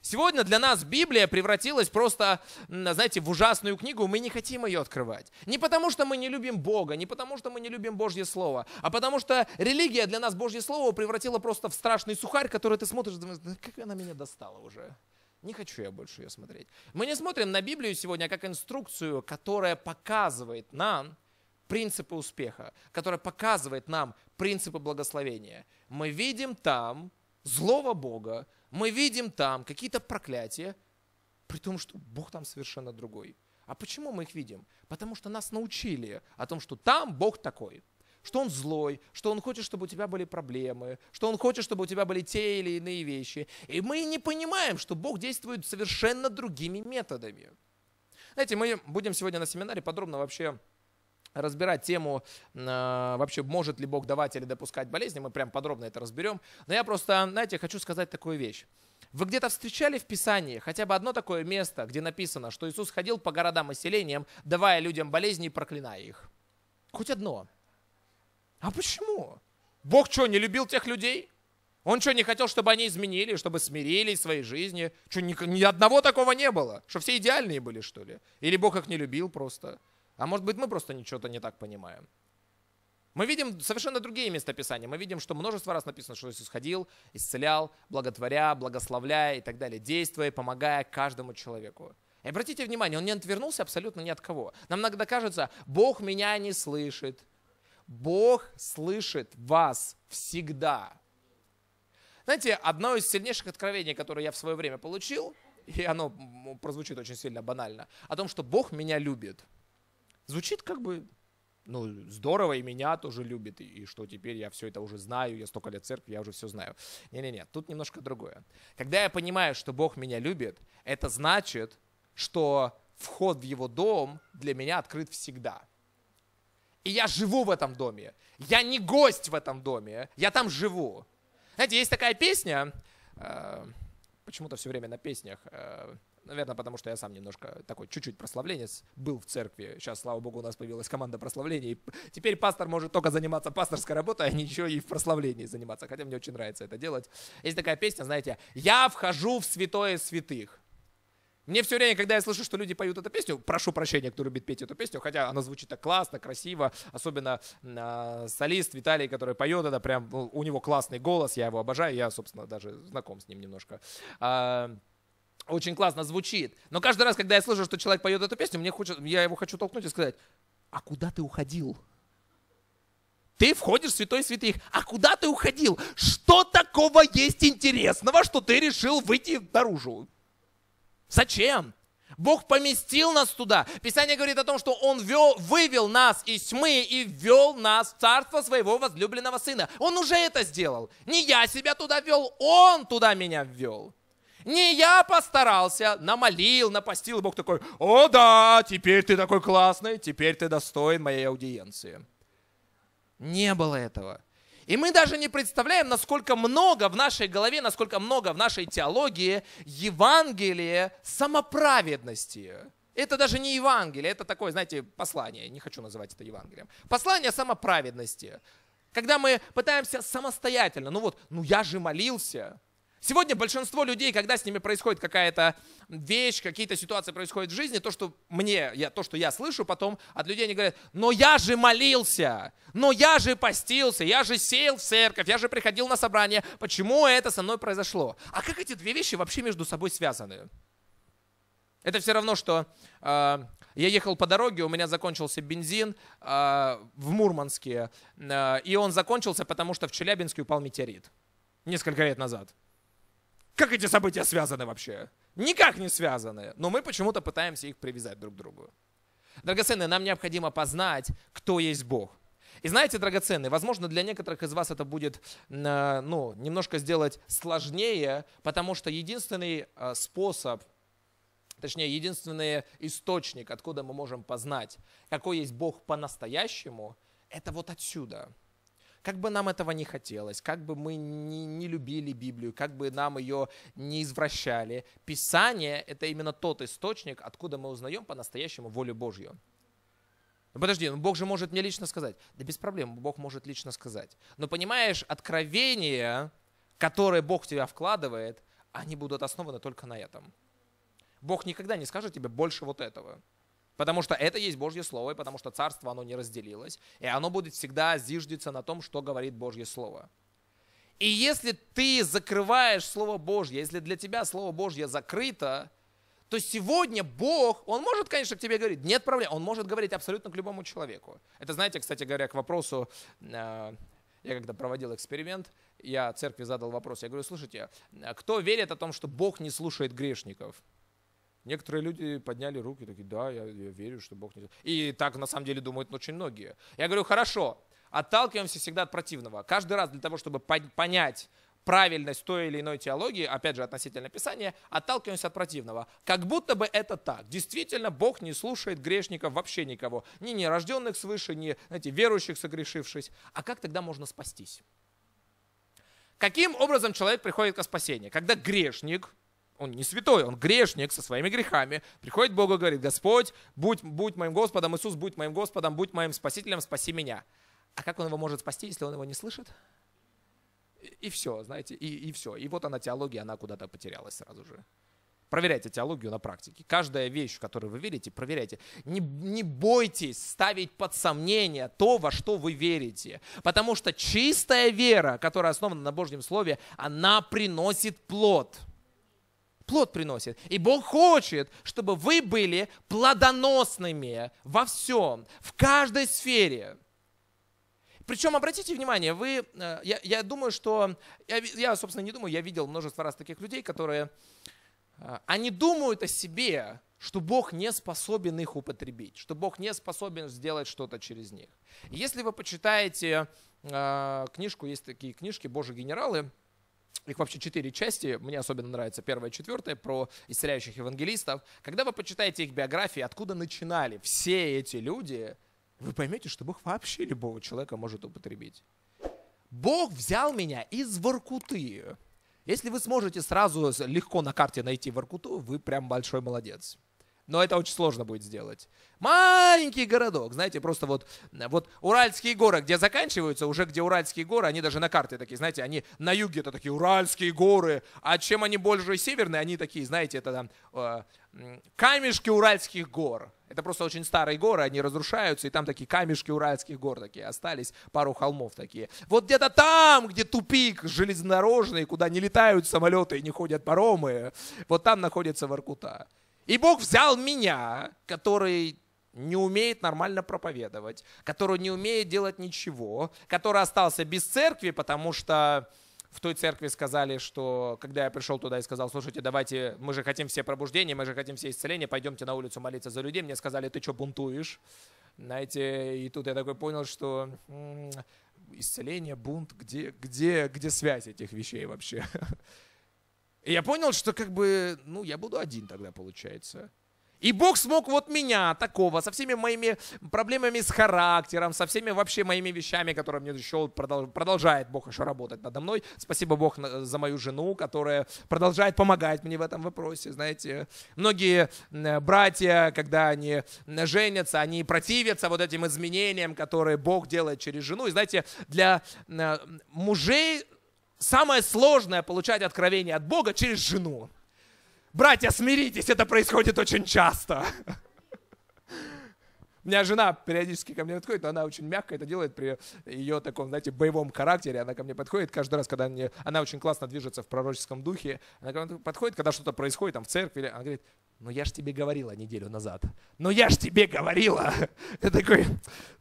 Сегодня для нас Библия превратилась просто, знаете, в ужасную книгу, мы не хотим ее открывать. Не потому, что мы не любим Бога, не потому, что мы не любим Божье Слово, а потому что религия для нас Божье Слово превратила просто в страшный сухарь, который ты смотришь, думаешь, да как она меня достала уже. Не хочу я больше ее смотреть. Мы не смотрим на Библию сегодня как инструкцию, которая показывает нам принципы успеха, которая показывает нам принципы благословения. Мы видим там злого Бога, мы видим там какие-то проклятия, при том, что Бог там совершенно другой. А почему мы их видим? Потому что нас научили о том, что там Бог такой, что Он злой, что Он хочет, чтобы у тебя были проблемы, что Он хочет, чтобы у тебя были те или иные вещи. И мы не понимаем, что Бог действует совершенно другими методами. Знаете, мы будем сегодня на семинаре подробно вообще разбирать тему а, вообще, может ли Бог давать или допускать болезни, мы прям подробно это разберем. Но я просто, знаете, хочу сказать такую вещь. Вы где-то встречали в Писании хотя бы одно такое место, где написано, что Иисус ходил по городам и селениям, давая людям болезни и проклиная их? Хоть одно. А почему? Бог что, не любил тех людей? Он что, не хотел, чтобы они изменили, чтобы смирились в своей жизни? Что, ни, ни одного такого не было? Что все идеальные были, что ли? Или Бог их не любил просто? А может быть, мы просто ничего-то не так понимаем. Мы видим совершенно другие местописания. Мы видим, что множество раз написано, что Иисус ходил, исцелял, благотворя, благословляя и так далее, действуя, помогая каждому человеку. И обратите внимание, он не отвернулся абсолютно ни от кого. Нам иногда кажется, Бог меня не слышит. Бог слышит вас всегда. Знаете, одно из сильнейших откровений, которое я в свое время получил, и оно прозвучит очень сильно банально, о том, что Бог меня любит – Звучит как бы ну, здорово, и меня тоже любит, и, и что теперь я все это уже знаю, я столько лет в церкви, я уже все знаю. Не-не-не, тут немножко другое. Когда я понимаю, что Бог меня любит, это значит, что вход в его дом для меня открыт всегда. И я живу в этом доме. Я не гость в этом доме. Я там живу. Знаете, есть такая песня, э, почему-то все время на песнях э, Наверное, потому что я сам немножко такой чуть-чуть прославленец был в церкви. Сейчас, слава богу, у нас появилась команда прославления и Теперь пастор может только заниматься пасторской работой, а ничего и в прославлении заниматься. Хотя мне очень нравится это делать. Есть такая песня, знаете, «Я вхожу в святое святых». Мне все время, когда я слышу, что люди поют эту песню, прошу прощения, кто любит петь эту песню, хотя она звучит так классно, красиво, особенно э, солист Виталий, который поет, это прям, ну, у него классный голос, я его обожаю, я, собственно, даже знаком с ним немножко. Э, очень классно звучит. Но каждый раз, когда я слышу, что человек поет эту песню, мне хочет, я его хочу толкнуть и сказать, а куда ты уходил? Ты входишь в святой святых. А куда ты уходил? Что такого есть интересного, что ты решил выйти наружу? Зачем? Бог поместил нас туда. Писание говорит о том, что Он вел, вывел нас из тьмы и ввел нас в царство своего возлюбленного сына. Он уже это сделал. Не я себя туда вел, Он туда меня ввел. Не я постарался, намолил, напостил. И Бог такой, о да, теперь ты такой классный, теперь ты достоин моей аудиенции. Не было этого. И мы даже не представляем, насколько много в нашей голове, насколько много в нашей теологии Евангелие самоправедности. Это даже не Евангелие, это такое, знаете, послание. Не хочу называть это Евангелием. Послание самоправедности. Когда мы пытаемся самостоятельно, ну вот, ну я же молился, Сегодня большинство людей, когда с ними происходит какая-то вещь, какие-то ситуации происходят в жизни, то, что мне, я, то, что я слышу потом от людей, они говорят, но я же молился, но я же постился, я же сел в церковь, я же приходил на собрание, почему это со мной произошло? А как эти две вещи вообще между собой связаны? Это все равно, что э, я ехал по дороге, у меня закончился бензин э, в Мурманске, э, и он закончился, потому что в Челябинске упал метеорит несколько лет назад. Как эти события связаны вообще? Никак не связаны. Но мы почему-то пытаемся их привязать друг к другу. Драгоценные, нам необходимо познать, кто есть Бог. И знаете, драгоценные, возможно, для некоторых из вас это будет э, ну, немножко сделать сложнее, потому что единственный э, способ, точнее, единственный источник, откуда мы можем познать, какой есть Бог по-настоящему, это вот отсюда – как бы нам этого не хотелось, как бы мы не, не любили Библию, как бы нам ее не извращали, Писание — это именно тот источник, откуда мы узнаем по-настоящему волю Божью. Ну подожди, ну Бог же может мне лично сказать. Да без проблем, Бог может лично сказать. Но понимаешь, откровения, которые Бог в тебя вкладывает, они будут основаны только на этом. Бог никогда не скажет тебе больше вот этого. Потому что это есть Божье Слово, и потому что царство, оно не разделилось, и оно будет всегда зиждиться на том, что говорит Божье Слово. И если ты закрываешь Слово Божье, если для тебя Слово Божье закрыто, то сегодня Бог, Он может, конечно, к тебе говорить, нет проблем, Он может говорить абсолютно к любому человеку. Это, знаете, кстати говоря, к вопросу, э, я когда проводил эксперимент, я церкви задал вопрос, я говорю, слушайте, а кто верит о том, что Бог не слушает грешников? Некоторые люди подняли руки, такие, да, я, я верю, что Бог не... И так на самом деле думают очень многие. Я говорю, хорошо, отталкиваемся всегда от противного. Каждый раз для того, чтобы понять правильность той или иной теологии, опять же, относительно Писания, отталкиваемся от противного. Как будто бы это так. Действительно, Бог не слушает грешников вообще никого. Ни нерожденных свыше, ни знаете, верующих, согрешившись. А как тогда можно спастись? Каким образом человек приходит к спасению? Когда грешник – он не святой, он грешник со своими грехами, приходит Бог и говорит, Господь, будь, будь моим Господом, Иисус, будь моим Господом, будь моим Спасителем, спаси меня. А как он его может спасти, если он его не слышит? И, и все, знаете, и, и все. И вот она теология, она куда-то потерялась сразу же. Проверяйте теологию на практике. Каждая вещь, которую вы верите, проверяйте. Не, не бойтесь ставить под сомнение то, во что вы верите. Потому что чистая вера, которая основана на Божьем Слове, она приносит плод плод приносит. И Бог хочет, чтобы вы были плодоносными во всем, в каждой сфере. Причем, обратите внимание, вы, э, я, я думаю, что, я, я, собственно, не думаю, я видел множество раз таких людей, которые, э, они думают о себе, что Бог не способен их употребить, что Бог не способен сделать что-то через них. Если вы почитаете э, книжку, есть такие книжки «Божьи генералы», их вообще четыре части. Мне особенно нравится первая, четвертая про исцеляющих евангелистов. Когда вы почитаете их биографии, откуда начинали все эти люди, вы поймете, что Бог вообще любого человека может употребить. Бог взял меня из Воркуты. Если вы сможете сразу легко на карте найти Воркуту, вы прям большой молодец но это очень сложно будет сделать. Маленький городок, знаете, просто вот, вот Уральские горы, где заканчиваются, уже где Уральские горы, они даже на карте такие, знаете, они на юге это такие Уральские горы, а чем они больше северные, они такие, знаете, это там э, камешки Уральских гор. Это просто очень старые горы, они разрушаются, и там такие камешки Уральских гор такие остались, пару холмов такие. Вот где-то там, где тупик железнодорожный, куда не летают самолеты и не ходят паромы, вот там находится Воркута. И Бог взял меня, который не умеет нормально проповедовать, который не умеет делать ничего, который остался без церкви, потому что в той церкви сказали, что когда я пришел туда и сказал, слушайте, давайте, мы же хотим все пробуждения, мы же хотим все исцеления, пойдемте на улицу молиться за людей. Мне сказали, ты что, бунтуешь? Знаете, и тут я такой понял, что исцеление, бунт, где, где, где связь этих вещей вообще? *laughs* И я понял, что как бы, ну, я буду один тогда, получается. И Бог смог вот меня, такого, со всеми моими проблемами с характером, со всеми вообще моими вещами, которые мне еще продолжает Бог еще работать надо мной. Спасибо Бог э, за мою жену, которая продолжает помогать мне в этом вопросе. Знаете, многие э, братья, когда они э, женятся, они противятся вот этим изменениям, которые Бог делает через жену. И знаете, для мужей Самое сложное получать откровение от Бога через жену. Братья, смиритесь, это происходит очень часто. У меня жена периодически ко мне подходит, но она очень мягко это делает при ее таком, знаете, боевом характере. Она ко мне подходит каждый раз, когда мне... Она очень классно движется в пророческом духе. Она ко мне подходит, когда что-то происходит там в церкви. Она говорит, ну я ж тебе говорила неделю назад. Ну я ж тебе говорила. *laughs* Я такой,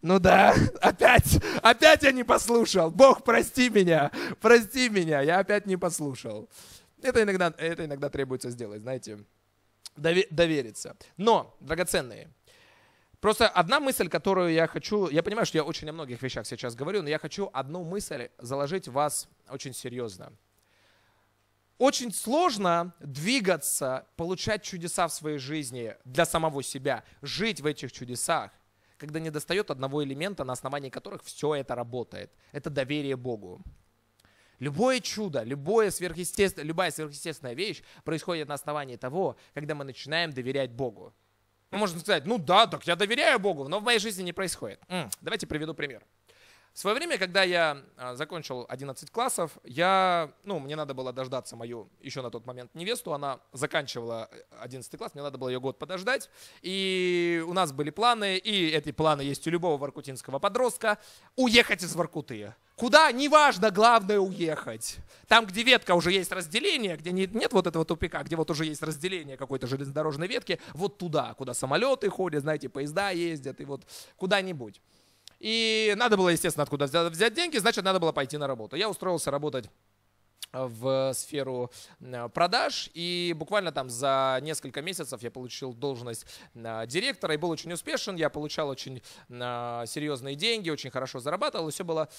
ну да, опять, опять я не послушал. Бог, прости меня, прости меня, я опять не послушал. Это иногда, это иногда требуется сделать, знаете, довериться. Но, драгоценные, Просто одна мысль, которую я хочу... Я понимаю, что я очень о многих вещах сейчас говорю, но я хочу одну мысль заложить в вас очень серьезно очень сложно двигаться, получать чудеса в своей жизни для самого себя, жить в этих чудесах, когда не достает одного элемента, на основании которых все это работает. Это доверие Богу. Любое чудо, любое сверхъестественно, любая сверхъестественная вещь происходит на основании того, когда мы начинаем доверять Богу. Ну, можно сказать, ну да, так я доверяю Богу, но в моей жизни не происходит. М, давайте приведу пример. В свое время, когда я а, закончил 11 классов, я, ну, мне надо было дождаться мою еще на тот момент невесту. Она заканчивала 11 э, класс, мне надо было ее год подождать. И у нас были планы, и эти планы есть у любого воркутинского подростка, уехать из Воркуты. Куда, неважно, главное уехать. Там, где ветка уже есть разделение, где нет, нет вот этого тупика, где вот уже есть разделение какой-то железнодорожной ветки, вот туда, куда самолеты ходят, знаете, поезда ездят, и вот куда-нибудь. И надо было, естественно, откуда взять деньги, значит, надо было пойти на работу. Я устроился работать э, в сферу э, продаж. И буквально там за несколько месяцев я получил должность э, директора и был очень успешен. Я получал очень серьезные деньги, очень хорошо зарабатывал, и все было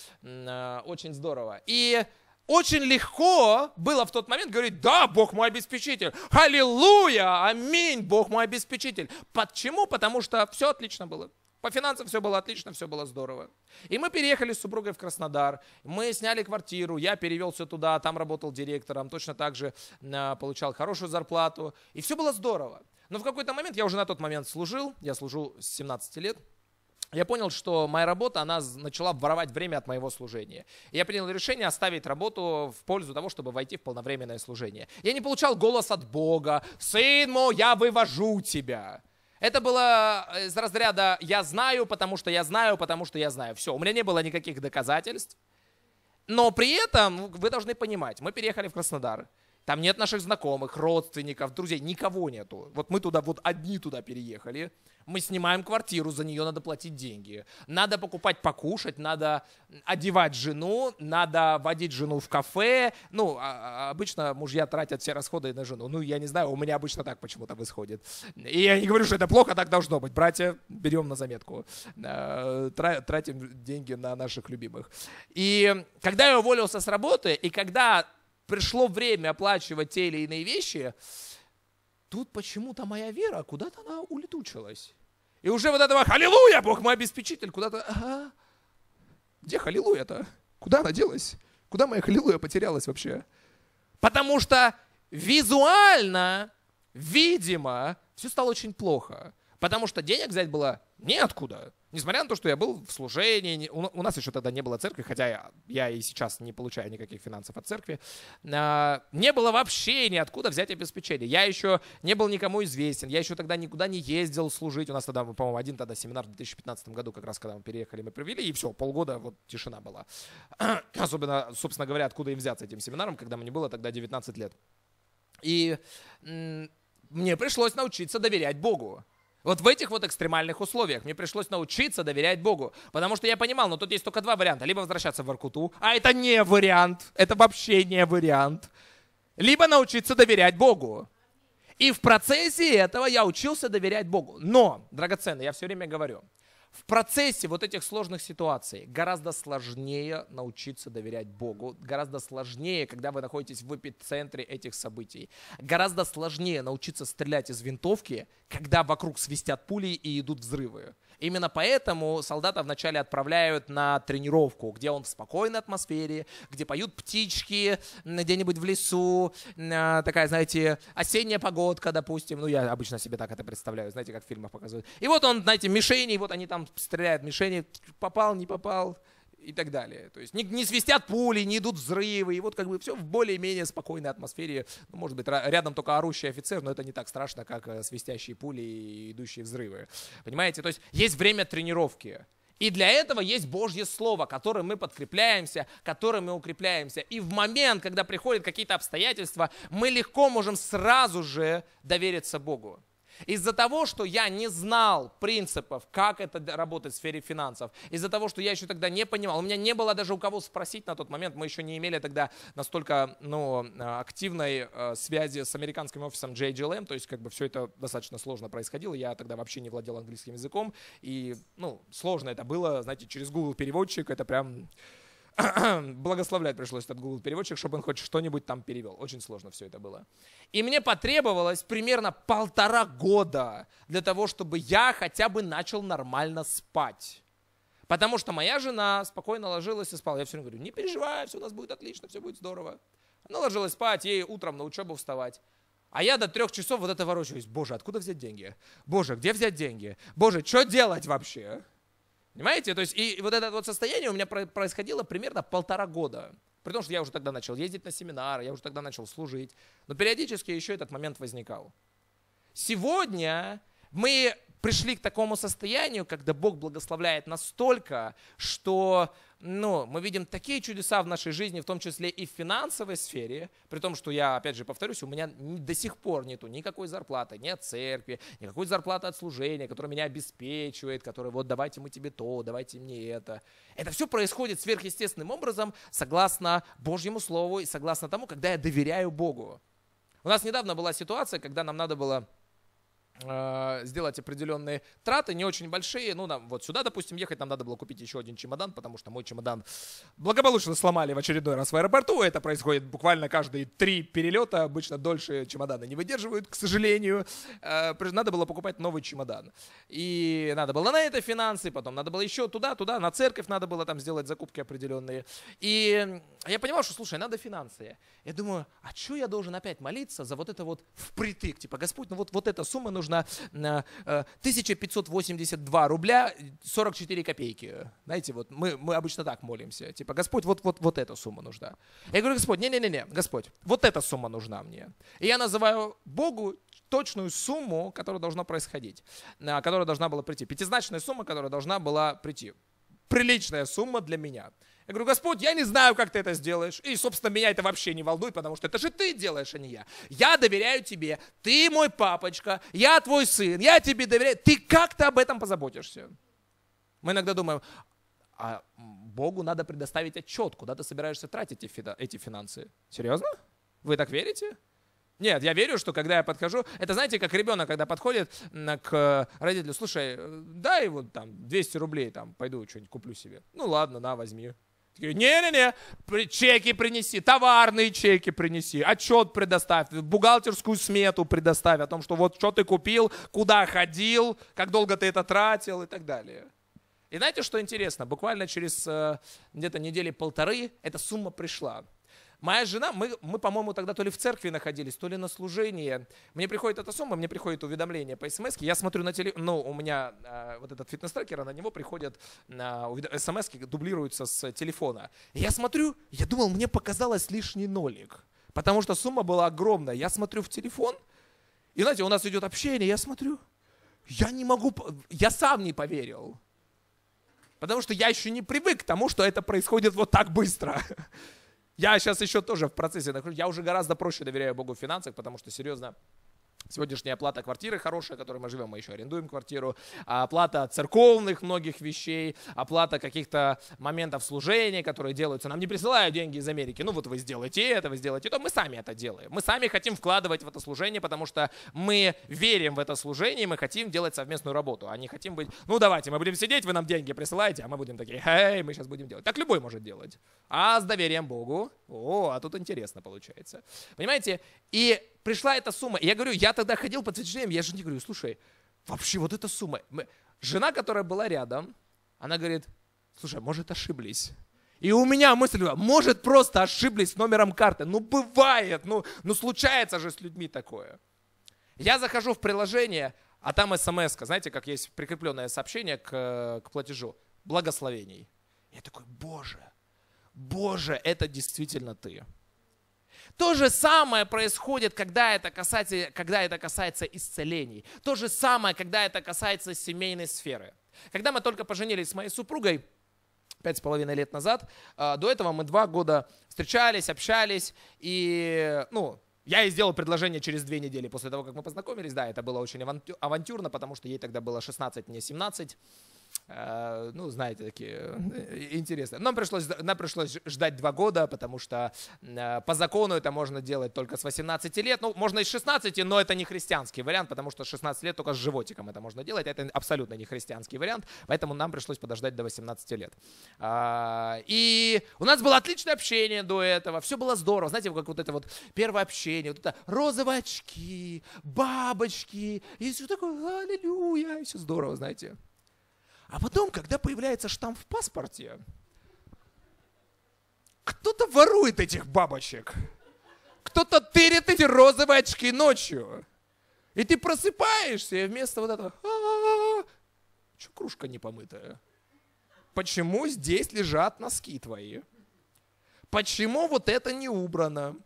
очень здорово. И очень легко было в тот момент говорить, да, Бог мой обеспечитель, аллилуйя, аминь, Бог мой обеспечитель. Почему? Потому что все отлично было. По финансам все было отлично, все было здорово. И мы переехали с супругой в Краснодар. Мы сняли квартиру, я перевелся туда, там работал директором, точно так же а, получал хорошую зарплату. И все было здорово. Но в какой-то момент, я уже на тот момент служил, я служу с 17 лет, я понял, что моя работа, она начала воровать время от моего служения. Я принял решение оставить работу в пользу того, чтобы войти в полновременное служение. Я не получал голос от Бога. «Сын мой, я вывожу тебя!» Это было э, из разряда «я знаю, потому что я знаю, потому что я знаю». Все, у меня не было никаких доказательств. Но при этом вы должны понимать, мы переехали в Краснодар. Там нет наших знакомых, родственников, друзей, никого нету. Вот мы туда, вот одни туда переехали. Мы снимаем квартиру, за нее надо платить деньги. Надо покупать покушать, надо одевать жену, надо водить жену в кафе. Ну, а, а, обычно мужья тратят все расходы на жену. Ну, я не знаю, у меня обычно так почему-то происходит. И я не говорю, что это плохо, так должно быть. Братья, берем на заметку. Э, тратим деньги на наших любимых. И когда я уволился с работы, и когда пришло время оплачивать те или иные вещи, тут почему-то моя вера куда-то она улетучилась. И уже вот этого «Халилуя, Бог мой обеспечитель!» куда-то... Ага. Где «Халилуя»-то? Куда она делась? Куда моя «Халилуя» потерялась вообще? Потому что визуально, видимо, все стало очень плохо. Потому что денег взять было неоткуда. Несмотря на то, что я был в служении, у нас еще тогда не было церкви, хотя я и сейчас не получаю никаких финансов от церкви, а, не было вообще ниоткуда взять обеспечение. Я еще не был никому известен, я еще тогда никуда не ездил служить. У нас тогда, по-моему, один тогда семинар в 2015 году, как раз когда мы переехали, мы провели, и все, полгода вот тишина была. *clears throat* Особенно, собственно говоря, откуда и взяться этим семинаром, когда мне было тогда 19 лет. И мне пришлось научиться доверять Богу. Вот в этих вот экстремальных условиях мне пришлось научиться доверять Богу. Потому что я понимал, но тут есть только два варианта. Либо возвращаться в Аркуту, а это не вариант, это вообще не вариант. Либо научиться доверять Богу. И в процессе этого я учился доверять Богу. Но, драгоценно, я все время говорю, в процессе вот этих сложных ситуаций гораздо сложнее научиться доверять Богу, гораздо сложнее, когда вы находитесь в эпицентре этих событий, гораздо сложнее научиться стрелять из винтовки, когда вокруг свистят пули и идут взрывы. Именно поэтому солдата вначале отправляют на тренировку, где он в спокойной атмосфере, где поют птички где-нибудь в лесу, а, такая, знаете, осенняя погодка, допустим. Ну, я обычно себе так это представляю, знаете, как в фильмах показывают. И вот он, знаете, мишени, вот они там стреляют мишени, попал, не попал и так далее. То есть не, не свистят пули, не идут взрывы, и вот как бы все в более-менее спокойной атмосфере. Ну, может быть, рядом только орущий офицер, но это не так страшно, как э, свистящие пули и идущие взрывы. Понимаете? То есть есть время тренировки. И для этого есть Божье Слово, которым мы подкрепляемся, которым мы укрепляемся. И в момент, когда приходят какие-то обстоятельства, мы легко можем сразу же довериться Богу. Из-за того, что я не знал принципов, как это работает в сфере финансов, из-за того, что я еще тогда не понимал, у меня не было даже у кого спросить на тот момент, мы еще не имели тогда настолько ну, а, активной а, связи с американским офисом JGLM, то есть как бы все это достаточно сложно происходило, я тогда вообще не владел английским языком, и ну, сложно это было, знаете, через Google переводчик, это прям *clears throat* благословлять пришлось этот Google переводчик, чтобы он хоть что-нибудь там перевел. Очень сложно все это было. И мне потребовалось примерно полтора года для того, чтобы я хотя бы начал нормально спать. Потому что моя жена спокойно ложилась и спала. Я все время говорю, не переживай, все у нас будет отлично, все будет здорово. Она ложилась спать, ей утром на учебу вставать. А я до трех часов вот это ворочаюсь. Боже, откуда взять деньги? Боже, где взять деньги? Боже, что делать вообще? Понимаете? То есть и вот это вот состояние у меня происходило примерно полтора года. При том, что я уже тогда начал ездить на семинары, я уже тогда начал служить. Но периодически еще этот момент возникал. Сегодня мы пришли к такому состоянию, когда Бог благословляет настолько, что но ну, мы видим такие чудеса в нашей жизни, в том числе и в финансовой сфере, при том, что я, опять же, повторюсь, у меня до сих пор нету никакой зарплаты, нет церкви, никакой зарплаты от служения, которая меня обеспечивает, которая вот давайте мы тебе то, давайте мне это. Это все происходит сверхъестественным образом, согласно Божьему Слову и согласно тому, когда я доверяю Богу. У нас недавно была ситуация, когда нам надо было Э, сделать определенные траты, не очень большие. Ну, нам вот сюда, допустим, ехать, нам надо было купить еще один чемодан, потому что мой чемодан благополучно сломали в очередной раз в аэропорту. Это происходит буквально каждые три перелета. Обычно дольше чемоданы не выдерживают, к сожалению. Э, надо было покупать новый чемодан. И надо было на это финансы, потом надо было еще туда, туда, на церковь надо было там сделать закупки определенные. И я понимал, что, слушай, надо финансы. Я думаю, а что я должен опять молиться за вот это вот впритык? Типа, Господь, ну вот, вот эта сумма нужна нужно 1582 э, рубля 44 копейки. Знаете, вот мы, мы обычно так молимся. Типа, Господь, вот, вот, вот эта сумма нужна. Я говорю, Господь, не-не-не, Господь, вот эта сумма нужна мне. И я называю Богу точную сумму, которая должна происходить, которая должна была прийти. Пятизначная сумма, которая должна была прийти приличная сумма для меня. Я говорю, Господь, я не знаю, как ты это сделаешь. И, собственно, меня это вообще не волнует, потому что это же ты делаешь, а не я. Я доверяю тебе. Ты мой папочка, я твой сын, я тебе доверяю. Ты как-то об этом позаботишься. Мы иногда думаем, а Богу надо предоставить отчет, куда ты собираешься тратить эти финансы. Серьезно? Вы так верите? Нет, я верю, что когда я подхожу, это знаете, как ребенок, когда подходит к э, родителю, слушай, э, дай вот там 200 рублей, там, пойду что-нибудь куплю себе. Ну ладно, на, возьми. Не-не-не, чеки принеси, товарные чеки принеси, отчет предоставь, бухгалтерскую смету предоставь о том, что вот что ты купил, куда ходил, как долго ты это тратил и так далее. И знаете, что интересно? Буквально через э, где-то недели полторы эта сумма пришла. Моя жена, мы, мы по-моему, тогда то ли в церкви находились, то ли на служении. Мне приходит эта сумма, мне приходит уведомление по смс. Я смотрю на теле... Ну, у меня э, вот этот фитнес-трекер, а на него приходят э, увед... смс дублируются с телефона. Я смотрю, я думал, мне показалось лишний нолик. Потому что сумма была огромная. Я смотрю в телефон, и знаете, у нас идет общение, я смотрю, я не могу, я сам не поверил. Потому что я еще не привык к тому, что это происходит вот так быстро. *laughs* Я сейчас еще тоже в процессе нахожусь. Я уже гораздо проще доверяю Богу в финансах, потому что, серьезно, Сегодняшняя оплата квартиры хорошая, в которой мы живем, мы еще арендуем квартиру, оплата а, церковных многих вещей, оплата а, каких-то моментов служения, которые делаются. Нам не присылают деньги из Америки, ну вот вы сделаете это, вы сделаете то, мы сами это делаем. Мы сами хотим вкладывать в это служение, потому что мы верим в это служение, мы хотим делать совместную работу, а не хотим быть, ну давайте, мы будем сидеть, вы нам деньги присылаете, а мы будем такие, эй, мы сейчас будем делать. Так любой может делать. А с доверием Богу, о, а тут интересно получается. Понимаете? И пришла эта сумма. И я говорю, я тогда ходил по впечатлением, я же не говорю, слушай, вообще вот эта сумма. Мы... Жена, которая была рядом, она говорит, слушай, может ошиблись. И у меня мысль была, может просто ошиблись с номером карты. Ну бывает, ну, ну случается же с людьми такое. Я захожу в приложение, а там смс -ка. Знаете, как есть прикрепленное сообщение к, э, к платежу. Благословений. Я такой, боже, боже, это действительно ты. То же самое происходит, когда это касается, когда это касается исцелений. То же самое, когда это касается семейной сферы. Когда мы только поженились с моей супругой, пять с половиной лет назад, а, до этого мы два года встречались, общались, и, ну, я ей сделал предложение через две недели после того, как мы познакомились. Да, это было очень авантюрно, потому что ей тогда было 16, мне 17. А, ну, знаете, такие э, интересные. Нам пришлось, нам пришлось ждать два года, потому что а, по закону это можно делать только с 18 лет. Ну, можно и с 16, но это не христианский вариант, потому что 16 лет только с животиком это можно делать. Это абсолютно не христианский вариант, поэтому нам пришлось подождать до 18 лет. А, и у нас было отличное общение до этого, все было здорово. Знаете, как вот это вот первое общение, вот это розовые очки, бабочки, и все такое, аллилуйя, и все здорово, знаете. А потом, когда появляется штамп в паспорте, кто-то ворует этих бабочек. Кто-то тырит эти розовые очки ночью. И ты просыпаешься, и вместо вот этого... Чё кружка не помытая? Почему здесь лежат носки твои? Почему вот это не убрано?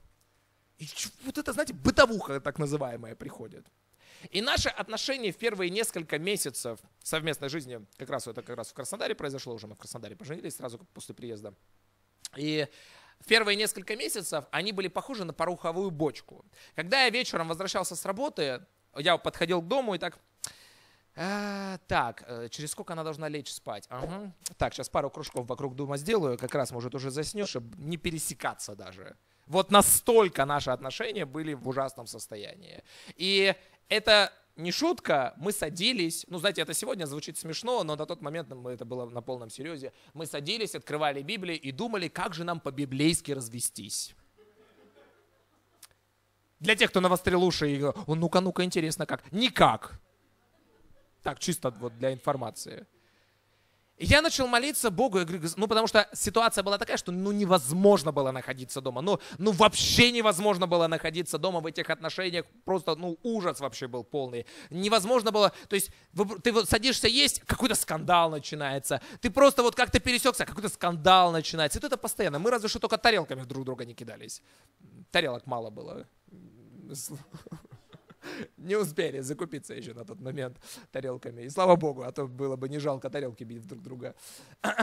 И вот это, знаете, бытовуха так называемая приходит. И наше отношение в первые несколько месяцев совместной жизни, как раз это как раз в Краснодаре произошло, уже мы в Краснодаре поженились сразу после приезда. И в первые несколько месяцев они были похожи на пороховую бочку. Когда я вечером возвращался с работы, я подходил к дому и так... А, так, э, через сколько она должна лечь спать? Ага. Так, сейчас пару кружков вокруг дома сделаю, как раз, может, уже заснешь, чтобы не пересекаться даже. Вот настолько наши отношения были в ужасном состоянии. И это не шутка, мы садились, ну, знаете, это сегодня звучит смешно, но на тот момент мы, ну, это было на полном серьезе, мы садились, открывали Библии и думали, как же нам по-библейски развестись. Для тех, кто навострил уши и ну-ка, ну-ка, интересно как. Никак. Так, чисто вот для информации. И я начал молиться Богу, я говорю, ну потому что ситуация была такая, что ну невозможно было находиться дома, ну, ну вообще невозможно было находиться дома в этих отношениях, просто ну ужас вообще был полный, невозможно было, то есть ты вот садишься есть, какой-то скандал начинается, ты просто вот как-то пересекся, какой-то скандал начинается, и это постоянно, мы разве что только тарелками друг друга не кидались, тарелок мало было. Не успели закупиться еще на тот момент тарелками. И слава богу, а то было бы не жалко тарелки бить друг друга. *clears throat*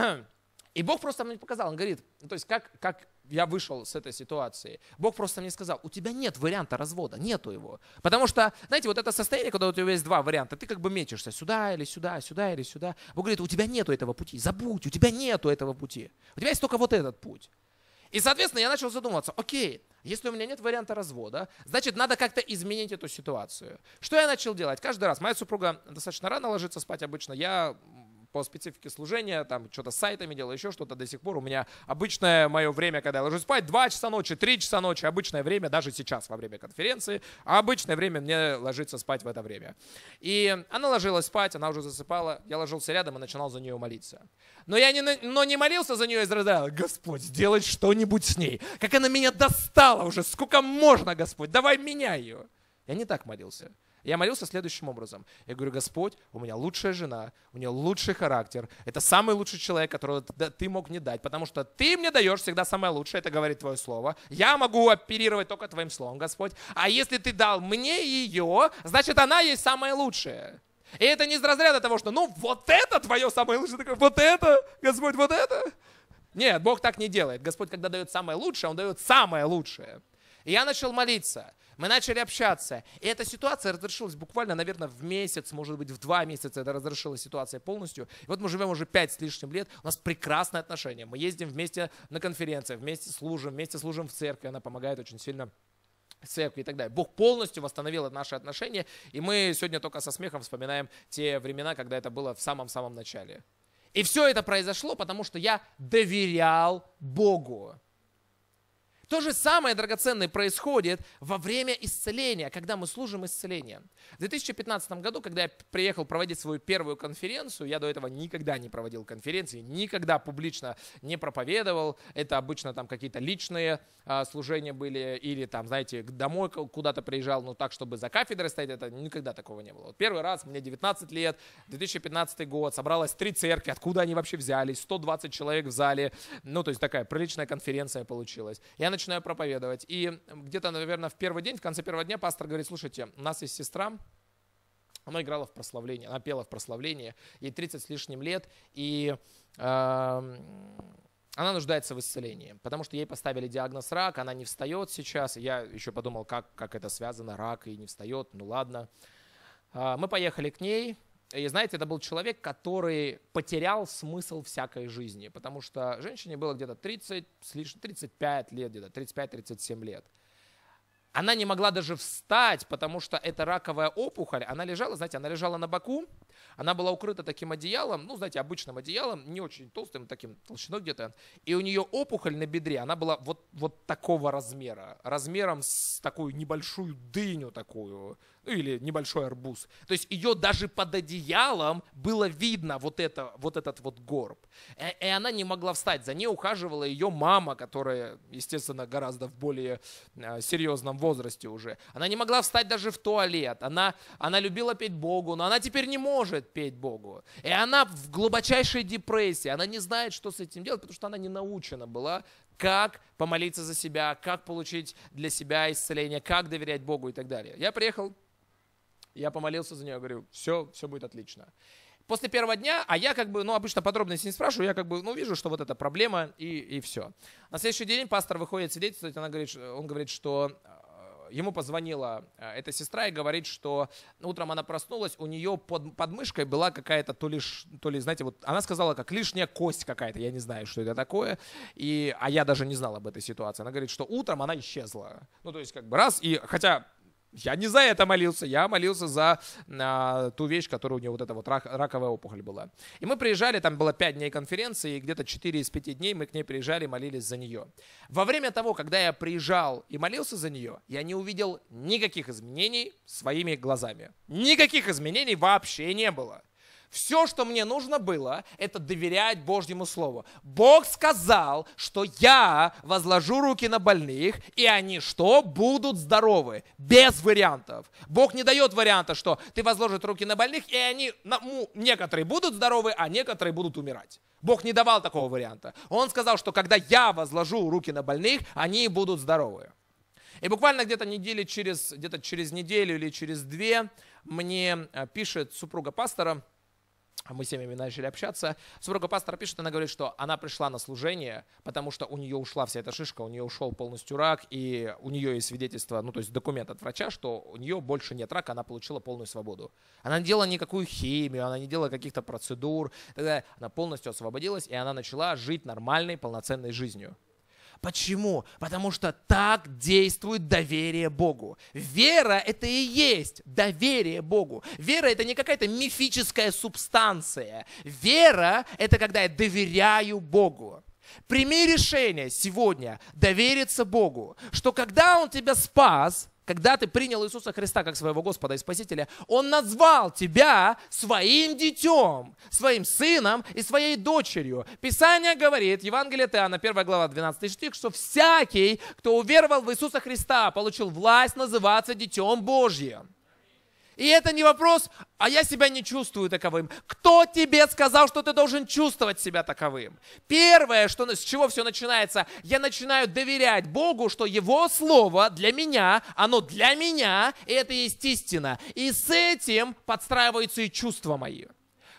И Бог просто мне показал, он говорит, то есть как, как я вышел с этой ситуации, Бог просто мне сказал, у тебя нет варианта развода, нету его. Потому что, знаете, вот это состояние, когда у тебя есть два варианта, ты как бы мечешься сюда или сюда, сюда или сюда. Бог говорит, у тебя нету этого пути, забудь, у тебя нету этого пути. У тебя есть только вот этот путь. И, соответственно, я начал задумываться, окей, если у меня нет варианта развода, значит, надо как-то изменить эту ситуацию. Что я начал делать? Каждый раз. Моя супруга достаточно рано ложится спать обычно. Я по специфике служения, там что-то с сайтами делал, еще что-то до сих пор. У меня обычное мое время, когда я ложусь спать, 2 часа ночи, 3 часа ночи, обычное время, даже сейчас во время конференции, а обычное время мне ложиться спать в это время. И она ложилась спать, она уже засыпала, я ложился рядом и начинал за нее молиться. Но я не, но не молился за нее из рода, Господь, сделай что-нибудь с ней. Как она меня достала уже, сколько можно, Господь, давай меняй ее. Я не так молился. Я молился следующим образом. Я говорю, Господь, у меня лучшая жена, у нее лучший характер. Это самый лучший человек, которого ты мог мне дать, потому что ты мне даешь всегда самое лучшее, это говорит твое слово. Я могу оперировать только твоим словом, Господь. А если ты дал мне ее, значит, она есть самое лучшее. И это не из разряда того, что ну вот это твое самое лучшее, такое, вот это, Господь, вот это. Нет, Бог так не делает. Господь, когда дает самое лучшее, Он дает самое лучшее. И я начал молиться. Мы начали общаться. И эта ситуация разрешилась буквально, наверное, в месяц, может быть, в два месяца это разрешилась ситуация полностью. И вот мы живем уже пять с лишним лет, у нас прекрасные отношения. Мы ездим вместе на конференции, вместе служим, вместе служим в церкви. Она помогает очень сильно церкви и так далее. Бог полностью восстановил наши отношения, и мы сегодня только со смехом вспоминаем те времена, когда это было в самом-самом начале. И все это произошло, потому что я доверял Богу. То же самое драгоценное происходит во время исцеления, когда мы служим исцелением. В 2015 году, когда я приехал проводить свою первую конференцию, я до этого никогда не проводил конференции, никогда публично не проповедовал. Это обычно там какие-то личные а, служения были, или там, знаете, домой куда-то приезжал, но так, чтобы за кафедрой стоять, это никогда такого не было. Вот первый раз, мне 19 лет, 2015 год, собралось три церкви, откуда они вообще взялись, 120 человек в зале, ну, то есть такая приличная конференция получилась. Я начал начинаю проповедовать. И где-то, наверное, в первый день, в конце первого дня пастор говорит, слушайте, у нас есть сестра, она играла в прославление, она пела в прославление ей 30 с лишним лет, и э, она нуждается в исцелении, потому что ей поставили диагноз рак, она не встает сейчас. Я еще подумал, как, как это связано, рак и не встает, ну ладно. Э, мы поехали к ней, и знаете, это был человек, который потерял смысл всякой жизни, потому что женщине было где-то 30, слишком 35 лет, где-то 35-37 лет. Она не могла даже встать, потому что это раковая опухоль. Она лежала, знаете, она лежала на боку, она была укрыта таким одеялом, ну, знаете, обычным одеялом, не очень толстым, таким толщиной где-то. И у нее опухоль на бедре, она была вот, вот такого размера, размером с такую небольшую дыню такую, ну или небольшой арбуз. То есть ее даже под одеялом было видно вот, это, вот этот вот горб. И, э, и она не могла встать. За ней ухаживала ее мама, которая, естественно, гораздо в более э, серьезном возрасте уже. Она не могла встать даже в туалет. Она, она любила петь Богу, но она теперь не может петь Богу. И она в глубочайшей депрессии. Она не знает, что с этим делать, потому что она не научена была как помолиться за себя, как получить для себя исцеление, как доверять Богу и так далее. Я приехал я помолился за нее, говорю, все, все будет отлично. После первого дня, а я как бы, ну, обычно подробности не спрашиваю, я как бы, ну, вижу, что вот эта проблема, и, и все. На следующий день пастор выходит сидеть, кстати, она говорит, он говорит, что э, ему позвонила э, эта сестра и говорит, что ну, утром она проснулась, у нее под, под мышкой была какая-то то ли, то ли, знаете, вот она сказала, как лишняя кость какая-то, я не знаю, что это такое, и, а я даже не знал об этой ситуации. Она говорит, что утром она исчезла. Ну, то есть, как бы раз, и хотя я не за это молился, я молился за а, ту вещь, которая у него вот эта вот рак, раковая опухоль была. И мы приезжали, там было 5 дней конференции, и где-то 4 из 5 дней мы к ней приезжали и молились за нее. Во время того, когда я приезжал и молился за нее, я не увидел никаких изменений своими глазами. Никаких изменений вообще не было. Все, что мне нужно было, это доверять Божьему Слову. Бог сказал, что я возложу руки на больных, и они что? Будут здоровы. Без вариантов. Бог не дает варианта, что ты возложишь руки на больных, и они, ну, некоторые будут здоровы, а некоторые будут умирать. Бог не давал такого варианта. Он сказал, что когда я возложу руки на больных, они будут здоровы. И буквально где-то недели через, где-то через неделю или через две мне э, пишет супруга пастора, а мы с семьями начали общаться. Супруга пастора пишет, она говорит, что она пришла на служение, потому что у нее ушла вся эта шишка, у нее ушел полностью рак, и у нее есть свидетельство, ну то есть документ от врача, что у нее больше нет рака, она получила полную свободу. Она не делала никакую химию, она не делала каких-то процедур, тогда она полностью освободилась, и она начала жить нормальной, полноценной жизнью. Почему? Потому что так действует доверие Богу. Вера — это и есть доверие Богу. Вера — это не какая-то мифическая субстанция. Вера — это когда я доверяю Богу. Прими решение сегодня довериться Богу, что когда Он тебя спас, когда ты принял Иисуса Христа как своего Господа и Спасителя, Он назвал тебя своим детем, своим сыном и своей дочерью. Писание говорит, Евангелие от Иоанна, 1 глава, 12 стих, что всякий, кто уверовал в Иисуса Христа, получил власть называться детем Божьим. И это не вопрос, а я себя не чувствую таковым. Кто тебе сказал, что ты должен чувствовать себя таковым? Первое, что, с чего все начинается, я начинаю доверять Богу, что Его Слово для меня, оно для меня, и это есть истина. И с этим подстраиваются и чувства мои.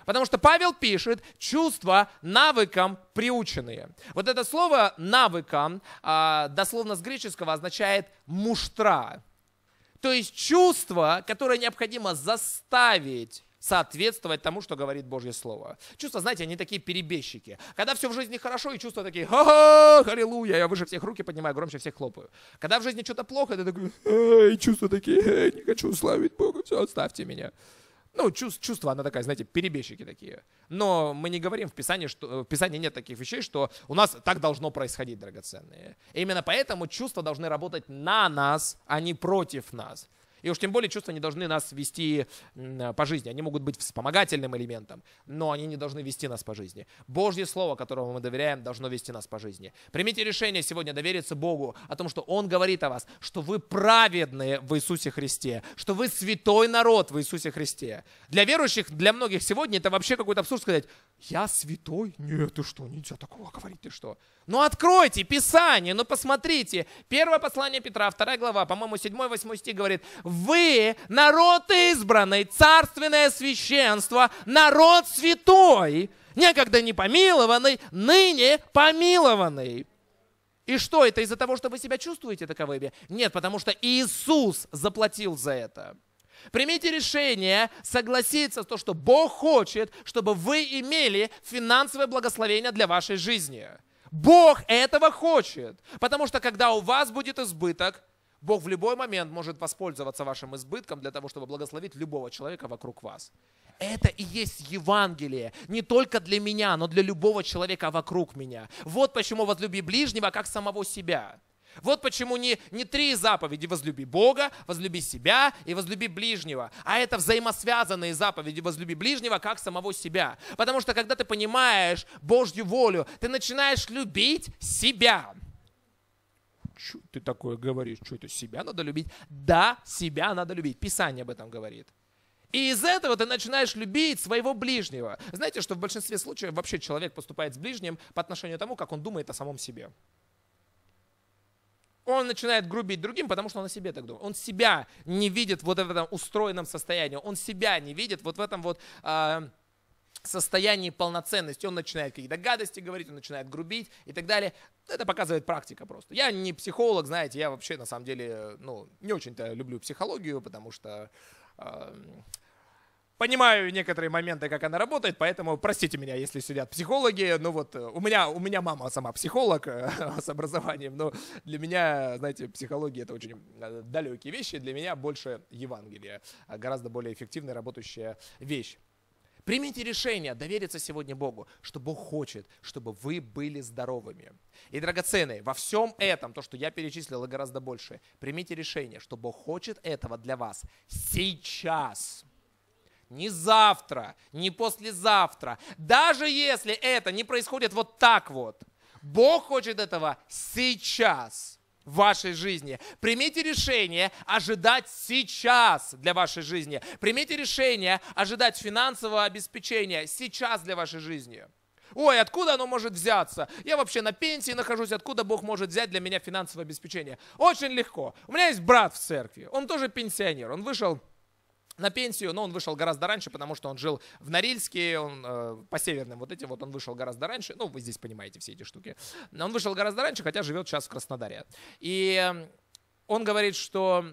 Потому что Павел пишет, чувства навыком приученные. Вот это слово навыком, а, дословно с греческого, означает муштра. То есть чувство, которое необходимо заставить соответствовать тому, что говорит Божье Слово. Чувства, знаете, они такие перебежчики. Когда все в жизни хорошо, и чувства такие, ха-ха, аллилуйя, я выше всех руки поднимаю, громче всех хлопаю. Когда в жизни что-то плохо, ты такой, и чувства такие, не хочу славить Бога, все, оставьте меня. Ну, чувств, чувство, она такая, знаете, перебежчики такие. Но мы не говорим в Писании, что в Писании нет таких вещей, что у нас так должно происходить, драгоценные. И именно поэтому чувства должны работать на нас, а не против нас. И уж тем более чувства не должны нас вести по жизни. Они могут быть вспомогательным элементом, но они не должны вести нас по жизни. Божье Слово, которому мы доверяем, должно вести нас по жизни. Примите решение сегодня довериться Богу о том, что Он говорит о вас, что вы праведные в Иисусе Христе, что вы святой народ в Иисусе Христе. Для верующих, для многих сегодня это вообще какой-то абсурд сказать, я святой? Нет, ты что, нельзя такого говорить, ты что? Ну откройте Писание, ну посмотрите. Первое послание Петра, вторая глава, по-моему, 7-8 стих говорит, вы народ избранный, царственное священство, народ святой, некогда не помилованный, ныне помилованный. И что, это из-за того, что вы себя чувствуете таковыми? Нет, потому что Иисус заплатил за это. Примите решение согласиться с то, что Бог хочет, чтобы вы имели финансовое благословение для вашей жизни. Бог этого хочет, потому что когда у вас будет избыток, Бог в любой момент может воспользоваться вашим избытком для того, чтобы благословить любого человека вокруг вас. Это и есть Евангелие. Не только для меня, но для любого человека вокруг меня. Вот почему возлюби ближнего, как самого себя. Вот почему не, не три заповеди «возлюби Бога», «возлюби себя» и «возлюби ближнего», а это взаимосвязанные заповеди «возлюби ближнего» как самого себя. Потому что когда ты понимаешь Божью волю, ты начинаешь любить себя. Чё ты такое говоришь? Что это? Себя надо любить? Да, себя надо любить. Писание об этом говорит. И из этого ты начинаешь любить своего ближнего. Знаете, что в большинстве случаев вообще человек поступает с ближним по отношению к тому, как он думает о самом себе. Он начинает грубить другим, потому что он о себе так думает. Он себя не видит вот в этом устроенном состоянии. Он себя не видит вот в этом вот... Э, состоянии полноценности. Он начинает какие-то гадости говорить, он начинает грубить и так далее. Это показывает практика просто. Я не психолог, знаете, я вообще на самом деле, ну, не очень-то люблю психологию, потому что э, понимаю некоторые моменты, как она работает, поэтому простите меня, если сидят психологи. но ну вот э, у меня у меня мама сама психолог э, *laughs* с образованием, но для меня, знаете, психология это очень э, далекие вещи, для меня больше Евангелие, гораздо более эффективная работающая вещь. Примите решение довериться сегодня Богу, что Бог хочет, чтобы вы были здоровыми. И, драгоценные, во всем этом, то, что я перечислил, и гораздо больше, примите решение, что Бог хочет этого для вас сейчас. Не завтра, не послезавтра. Даже если это не происходит вот так вот. Бог хочет этого сейчас в вашей жизни. Примите решение ожидать сейчас для вашей жизни. Примите решение ожидать финансового обеспечения сейчас для вашей жизни. Ой, откуда оно может взяться? Я вообще на пенсии нахожусь, откуда Бог может взять для меня финансовое обеспечение? Очень легко. У меня есть брат в церкви, он тоже пенсионер, он вышел на пенсию, но он вышел гораздо раньше, потому что он жил в Норильске, он э, по северным вот этим, вот он вышел гораздо раньше, ну, вы здесь понимаете все эти штуки. Но Он вышел гораздо раньше, хотя живет сейчас в Краснодаре. И эм, он говорит, что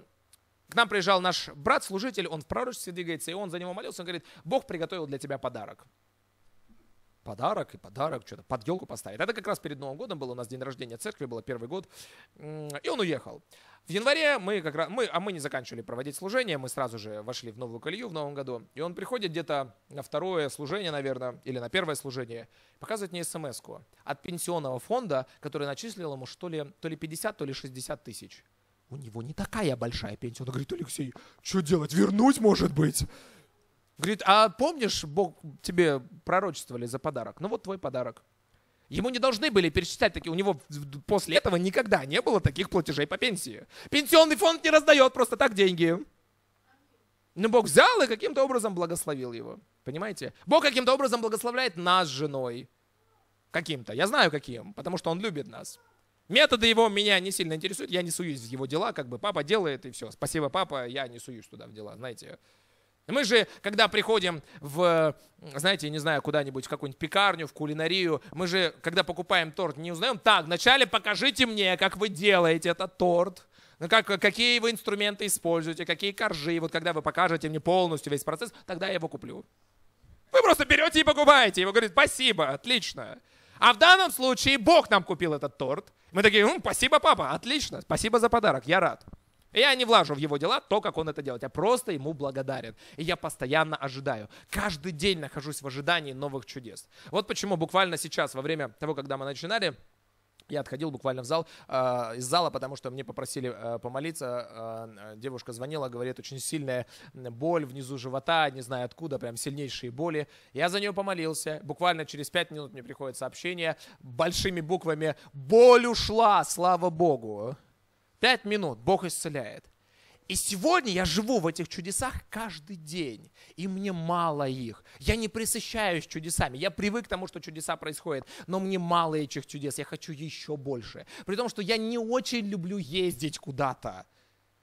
к нам приезжал наш брат-служитель, он в пророчестве двигается, и он за него молился, он говорит, Бог приготовил для тебя подарок подарок, и подарок, что-то под елку поставить. Это как раз перед Новым годом было у нас день рождения церкви, было первый год, и он уехал. В январе мы как раз, мы, а мы не заканчивали проводить служение, мы сразу же вошли в новую колею в Новом году, и он приходит где-то на второе служение, наверное, или на первое служение, показывает мне смс от пенсионного фонда, который начислил ему что ли, то ли 50, то ли 60 тысяч. У него не такая большая пенсия. Он говорит, Алексей, что делать, вернуть, может быть? Говорит, а помнишь, Бог тебе пророчествовали за подарок? Ну вот твой подарок. Ему не должны были перечислять такие. У него после этого никогда не было таких платежей по пенсии. Пенсионный фонд не раздает просто так деньги. Но Бог взял и каким-то образом благословил его. Понимаете? Бог каким-то образом благословляет нас с женой. Каким-то. Я знаю каким, потому что он любит нас. Методы его меня не сильно интересуют, я не суюсь в его дела, как бы папа делает и все. Спасибо, папа, я не суюсь туда в дела, знаете. Мы же, когда приходим в, знаете, не знаю, куда-нибудь, в какую-нибудь пекарню, в кулинарию, мы же, когда покупаем торт, не узнаем, так, вначале покажите мне, как вы делаете этот торт. Ну, как, какие вы инструменты используете, какие коржи. Вот когда вы покажете мне полностью весь процесс, тогда я его куплю. Вы просто берете и покупаете. Его говорит, спасибо, отлично. А в данном случае Бог нам купил этот торт. Мы такие, спасибо, папа, отлично, спасибо за подарок, я рад. Я не влажу в его дела то, как он это делает. Я просто ему благодарен. И я постоянно ожидаю. Каждый день нахожусь в ожидании новых чудес. Вот почему буквально сейчас, во время того, когда мы начинали, я отходил буквально в зал, э, из зала, потому что мне попросили э, помолиться. Э, э девушка звонила, говорит, очень сильная боль внизу живота, не знаю откуда, прям сильнейшие боли. Я за нее помолился. Буквально через 5 минут мне приходит сообщение большими буквами «Боль ушла, слава Богу!» Пять минут Бог исцеляет. И сегодня я живу в этих чудесах каждый день, и мне мало их. Я не присыщаюсь чудесами. Я привык к тому, что чудеса происходят, но мне мало этих чудес. Я хочу еще больше. При том, что я не очень люблю ездить куда-то.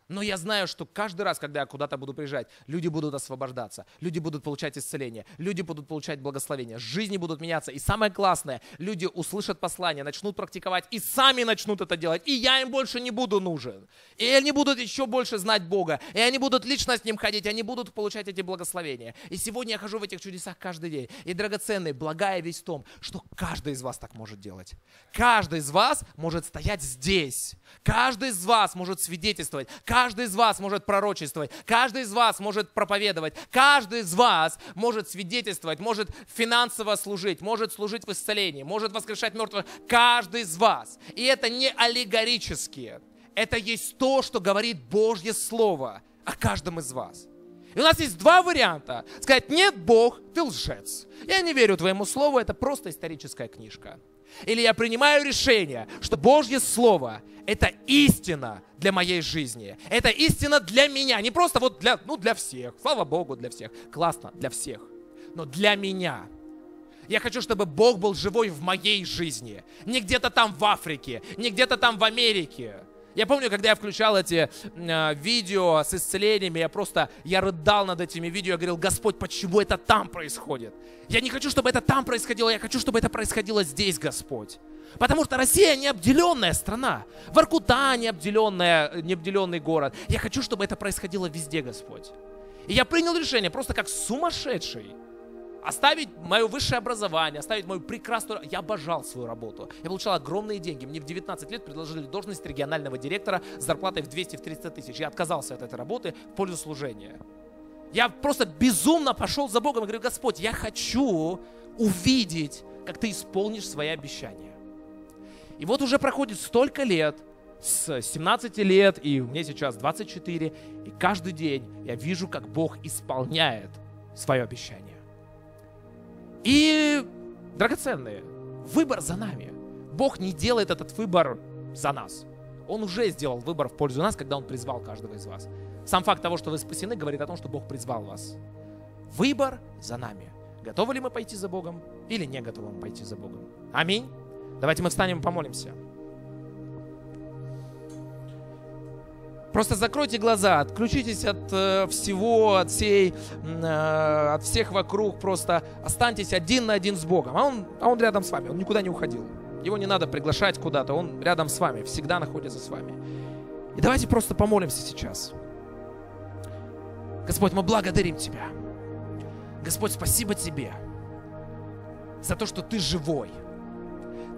Но я знаю, что каждый раз, когда я куда-то буду приезжать, люди будут освобождаться, люди будут получать исцеление, люди будут получать благословение, жизни будут меняться. И самое классное, люди услышат послание, начнут практиковать и сами начнут это делать. И я им больше не буду нужен. И они будут еще больше знать Бога. И они будут лично с Ним ходить, они будут получать эти благословения. И сегодня я хожу в этих чудесах каждый день. И драгоценный, благая весь в том, что каждый из вас так может делать. Каждый из вас может стоять здесь. Каждый из вас может свидетельствовать. Каждый из вас может пророчествовать, каждый из вас может проповедовать, каждый из вас может свидетельствовать, может финансово служить, может служить в исцелении, может воскрешать мертвых. Каждый из вас. И это не аллегорические. Это есть то, что говорит Божье Слово о каждом из вас. И у нас есть два варианта. Сказать, нет, Бог, ты лжец. Я не верю твоему слову, это просто историческая книжка. Или я принимаю решение, что Божье Слово – это истина для моей жизни. Это истина для меня. Не просто вот для, ну, для всех. Слава Богу, для всех. Классно, для всех. Но для меня. Я хочу, чтобы Бог был живой в моей жизни. Не где-то там в Африке, не где-то там в Америке, я помню, когда я включал эти э, видео с исцелениями, я просто, я рыдал над этими видео, я говорил, Господь, почему это там происходит? Я не хочу, чтобы это там происходило, я хочу, чтобы это происходило здесь, Господь. Потому что Россия не обделенная страна. Воркута не, обделенная, не обделенный город. Я хочу, чтобы это происходило везде, Господь. И я принял решение просто как сумасшедший – оставить мое высшее образование, оставить мою прекрасную... Я обожал свою работу. Я получал огромные деньги. Мне в 19 лет предложили должность регионального директора с зарплатой в 200-300 тысяч. Я отказался от этой работы в пользу служения. Я просто безумно пошел за Богом и говорю, Господь, я хочу увидеть, как ты исполнишь свои обещания. И вот уже проходит столько лет, с 17 лет, и мне сейчас 24, и каждый день я вижу, как Бог исполняет свое обещание. И, драгоценные, выбор за нами. Бог не делает этот выбор за нас. Он уже сделал выбор в пользу нас, когда Он призвал каждого из вас. Сам факт того, что вы спасены, говорит о том, что Бог призвал вас. Выбор за нами. Готовы ли мы пойти за Богом или не готовы мы пойти за Богом? Аминь. Давайте мы встанем и помолимся. Просто закройте глаза, отключитесь от э, всего, от всей, э, от всех вокруг, просто останьтесь один на один с Богом. А он, а он рядом с вами, он никуда не уходил. Его не надо приглашать куда-то, он рядом с вами, всегда находится с вами. И давайте просто помолимся сейчас. Господь, мы благодарим Тебя. Господь, спасибо Тебе за то, что Ты живой.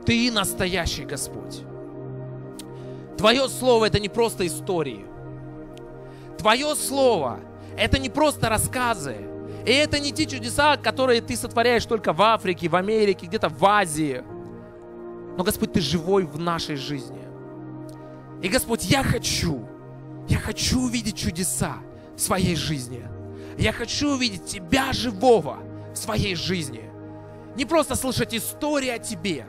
Ты настоящий Господь. Твое слово это не просто истории. Твое слово это не просто рассказы. И это не те чудеса, которые ты сотворяешь только в Африке, в Америке, где-то в Азии. Но, Господь, ты живой в нашей жизни. И, Господь, я хочу, я хочу увидеть чудеса в своей жизни. Я хочу увидеть Тебя живого в своей жизни. Не просто слышать истории о Тебе,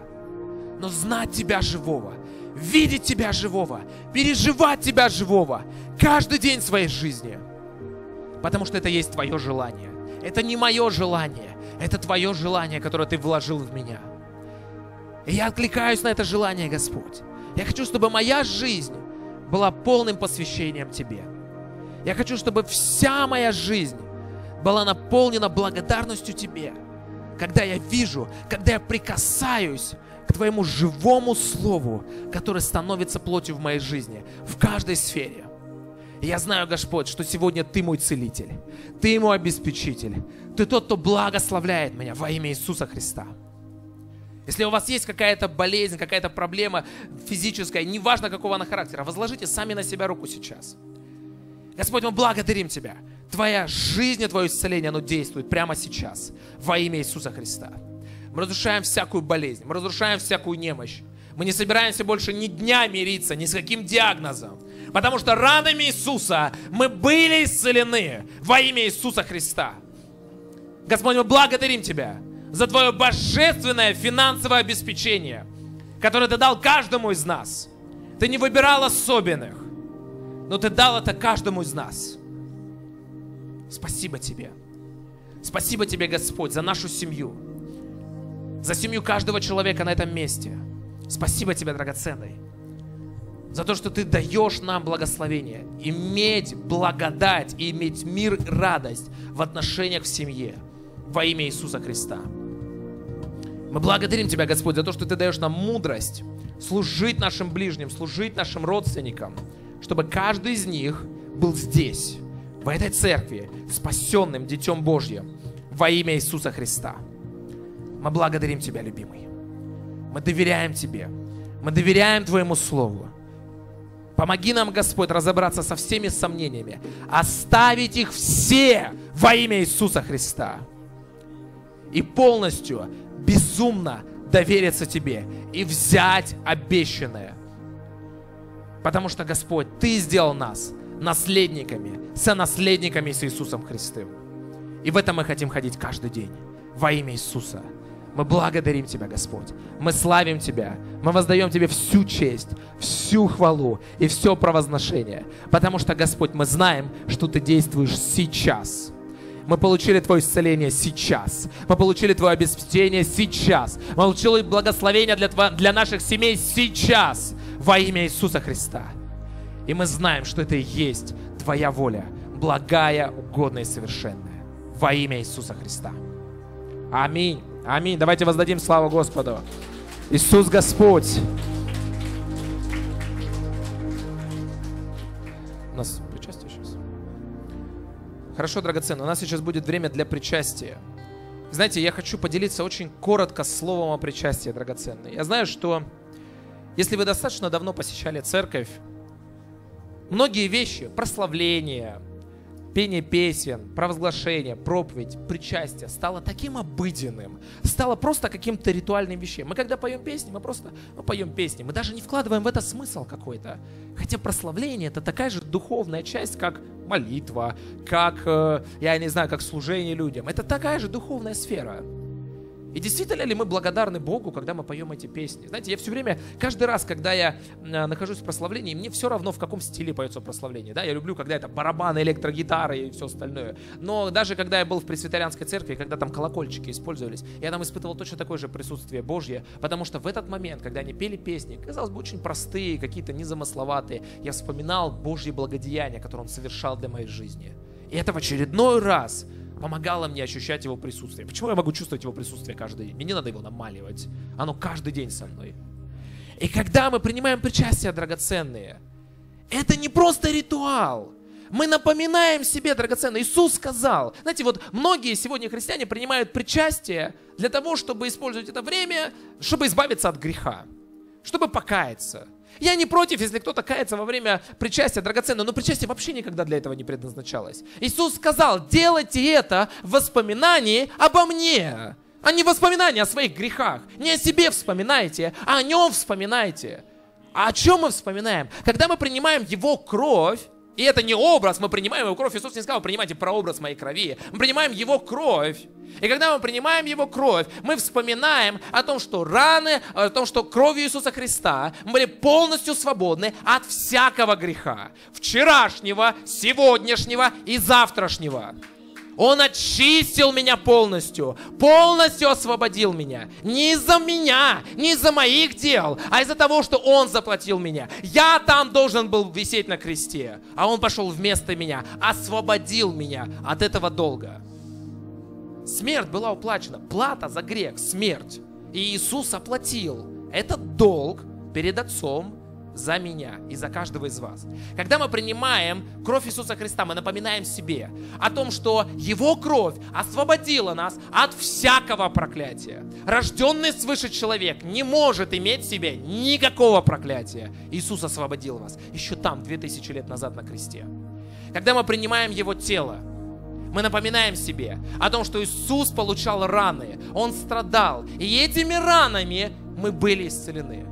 но знать Тебя живого, видеть Тебя живого, переживать Тебя живого каждый день своей жизни. Потому что это есть Твое желание. Это не мое желание, это Твое желание, которое Ты вложил в меня. И я откликаюсь на это желание, Господь. Я хочу, чтобы моя жизнь была полным посвящением Тебе. Я хочу, чтобы вся моя жизнь была наполнена благодарностью Тебе. Когда я вижу, когда я прикасаюсь к Твоему живому Слову, которое становится плотью в моей жизни, в каждой сфере. я знаю, Господь, что сегодня Ты мой целитель, Ты мой обеспечитель, Ты тот, кто благословляет меня во имя Иисуса Христа. Если у вас есть какая-то болезнь, какая-то проблема физическая, неважно какого она характера, возложите сами на себя руку сейчас. Господь, мы благодарим Тебя. Твоя жизнь и Твое исцеление, оно действует прямо сейчас во имя Иисуса Христа. Мы разрушаем всякую болезнь, мы разрушаем всякую немощь. Мы не собираемся больше ни дня мириться, ни с каким диагнозом. Потому что ранами Иисуса мы были исцелены во имя Иисуса Христа. Господь, мы благодарим Тебя за Твое божественное финансовое обеспечение, которое Ты дал каждому из нас. Ты не выбирал особенных, но Ты дал это каждому из нас. Спасибо Тебе. Спасибо Тебе, Господь, за нашу семью, за семью каждого человека на этом месте. Спасибо тебе, драгоценный, за то, что ты даешь нам благословение, иметь благодать и иметь мир и радость в отношениях в семье во имя Иисуса Христа. Мы благодарим Тебя, Господь, за то, что Ты даешь нам мудрость служить нашим ближним, служить нашим родственникам, чтобы каждый из них был здесь, в этой церкви, спасенным Детем Божьим во имя Иисуса Христа. Мы благодарим Тебя, любимый. Мы доверяем Тебе. Мы доверяем Твоему Слову. Помоги нам, Господь, разобраться со всеми сомнениями. Оставить их все во имя Иисуса Христа. И полностью, безумно довериться Тебе и взять обещанное. Потому что, Господь, Ты сделал нас наследниками, сонаследниками с Иисусом Христом. И в этом мы хотим ходить каждый день во имя Иисуса. Мы благодарим Тебя, Господь. Мы славим Тебя. Мы воздаем Тебе всю честь, всю хвалу и все провозношение. Потому что, Господь, мы знаем, что Ты действуешь сейчас. Мы получили Твое исцеление сейчас. Мы получили Твое обеспечение сейчас. Мы получили благословение для, Тво... для наших семей сейчас. Во имя Иисуса Христа. И мы знаем, что это и есть Твоя воля. Благая, угодная и совершенная. Во имя Иисуса Христа. Аминь. Аминь. Давайте воздадим славу Господу. Иисус Господь. У нас причастие сейчас. Хорошо, драгоценно. У нас сейчас будет время для причастия. Знаете, я хочу поделиться очень коротко словом о причастии, драгоценное. Я знаю, что если вы достаточно давно посещали церковь, многие вещи, прославление, пение песен, провозглашение, проповедь, причастие стало таким обыденным, стало просто каким-то ритуальным вещем. Мы когда поем песни, мы просто мы поем песни, мы даже не вкладываем в это смысл какой-то. Хотя прославление это такая же духовная часть, как молитва, как, э, я не знаю, как служение людям. Это такая же духовная сфера. И действительно ли мы благодарны Богу, когда мы поем эти песни? Знаете, я все время, каждый раз, когда я э, нахожусь в прославлении, мне все равно, в каком стиле поется прославление. Да, я люблю, когда это барабаны, электрогитары и все остальное. Но даже когда я был в пресвитерианской церкви, когда там колокольчики использовались, я там испытывал точно такое же присутствие Божье, потому что в этот момент, когда они пели песни, казалось бы, очень простые, какие-то незамысловатые, я вспоминал Божье благодеяние, которое Он совершал для моей жизни. И это в очередной раз помогало мне ощущать его присутствие. Почему я могу чувствовать его присутствие каждый день? Мне не надо его намаливать. Оно каждый день со мной. И когда мы принимаем причастие драгоценные, это не просто ритуал. Мы напоминаем себе драгоценно. Иисус сказал. Знаете, вот многие сегодня христиане принимают причастие для того, чтобы использовать это время, чтобы избавиться от греха, чтобы покаяться – я не против, если кто-то кается во время причастия драгоценного, но причастие вообще никогда для этого не предназначалось. Иисус сказал, делайте это в воспоминании обо мне, а не воспоминания о своих грехах. Не о себе вспоминайте, а о нем вспоминайте. А о чем мы вспоминаем? Когда мы принимаем Его кровь, и это не образ, мы принимаем его кровь. Иисус не сказал, принимайте прообраз моей крови. Мы принимаем его кровь. И когда мы принимаем его кровь, мы вспоминаем о том, что раны, о том, что кровью Иисуса Христа мы были полностью свободны от всякого греха. Вчерашнего, сегодняшнего и завтрашнего. Он очистил меня полностью, полностью освободил меня. Не из-за меня, не из-за моих дел, а из-за того, что Он заплатил меня. Я там должен был висеть на кресте, а Он пошел вместо меня, освободил меня от этого долга. Смерть была уплачена. Плата за грех – смерть. И Иисус оплатил этот долг перед Отцом за меня и за каждого из вас. Когда мы принимаем кровь Иисуса Христа, мы напоминаем себе о том, что Его кровь освободила нас от всякого проклятия. Рожденный свыше человек не может иметь в себе никакого проклятия. Иисус освободил вас еще там, 2000 лет назад на кресте. Когда мы принимаем Его тело, мы напоминаем себе о том, что Иисус получал раны, Он страдал, и этими ранами мы были исцелены.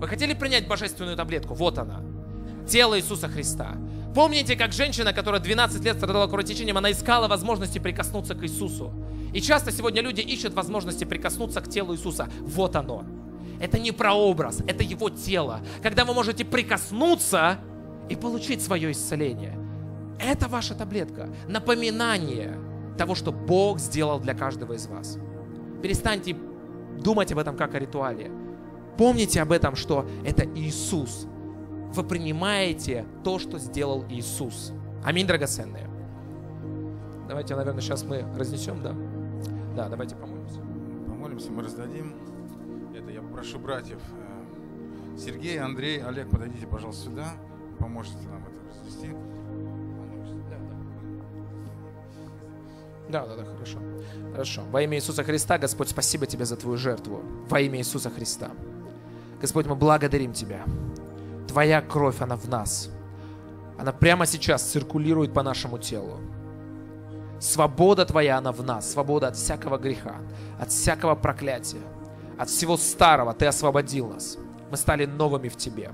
Вы хотели принять божественную таблетку? Вот она. Тело Иисуса Христа. Помните, как женщина, которая 12 лет страдала кровотечением, она искала возможности прикоснуться к Иисусу. И часто сегодня люди ищут возможности прикоснуться к телу Иисуса. Вот оно. Это не прообраз, это его тело. Когда вы можете прикоснуться и получить свое исцеление. Это ваша таблетка. Напоминание того, что Бог сделал для каждого из вас. Перестаньте думать об этом как о ритуале. Помните об этом, что это Иисус. Вы принимаете то, что сделал Иисус. Аминь, драгоценные. Давайте, наверное, сейчас мы разнесем, да? Да, давайте помолимся. Помолимся, мы раздадим. Это я прошу братьев. Э, Сергей, Андрей, Олег, подойдите, пожалуйста, сюда. Поможете нам это разнести. Да, да, да, хорошо. Хорошо. Во имя Иисуса Христа, Господь, спасибо тебе за твою жертву. Во имя Иисуса Христа. Господь, мы благодарим Тебя. Твоя кровь, она в нас. Она прямо сейчас циркулирует по нашему телу. Свобода Твоя, она в нас. Свобода от всякого греха, от всякого проклятия, от всего старого. Ты освободил нас. Мы стали новыми в Тебе.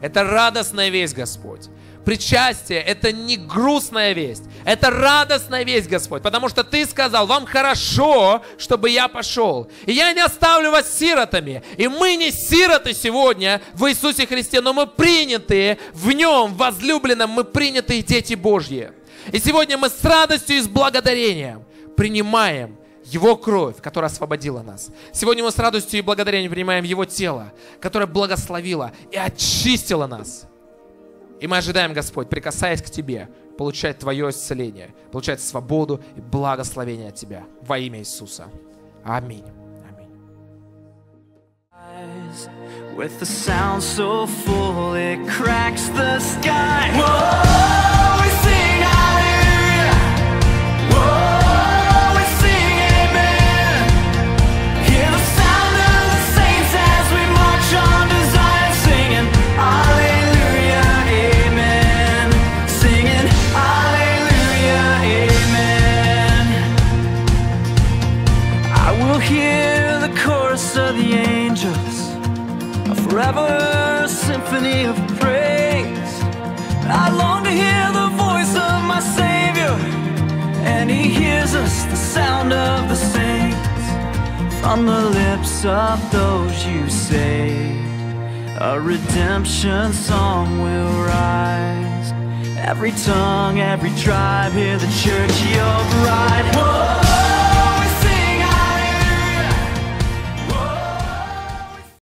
Это радостная весть, Господь. Причастие – это не грустная весть, это радостная весть, Господь, потому что Ты сказал, вам хорошо, чтобы я пошел, и я не оставлю вас сиротами, и мы не сироты сегодня в Иисусе Христе, но мы приняты в Нем, возлюбленном, мы приняты дети Божьи. И сегодня мы с радостью и с благодарением принимаем его кровь, которая освободила нас. Сегодня мы с радостью и благодарением принимаем Его тело, которое благословило и очистило нас. И мы ожидаем, Господь, прикасаясь к Тебе, получать Твое исцеление, получать свободу и благословение от Тебя. Во имя Иисуса. Аминь. With the sound so full it cracks the sky. Whoa, we sing hallelujah. Whoa. clever symphony of praise. I long to hear the voice of my Savior, and He hears us, the sound of the saints, from the lips of those you saved. A redemption song will rise. Every tongue, every tribe, hear the church yell bride. Whoa!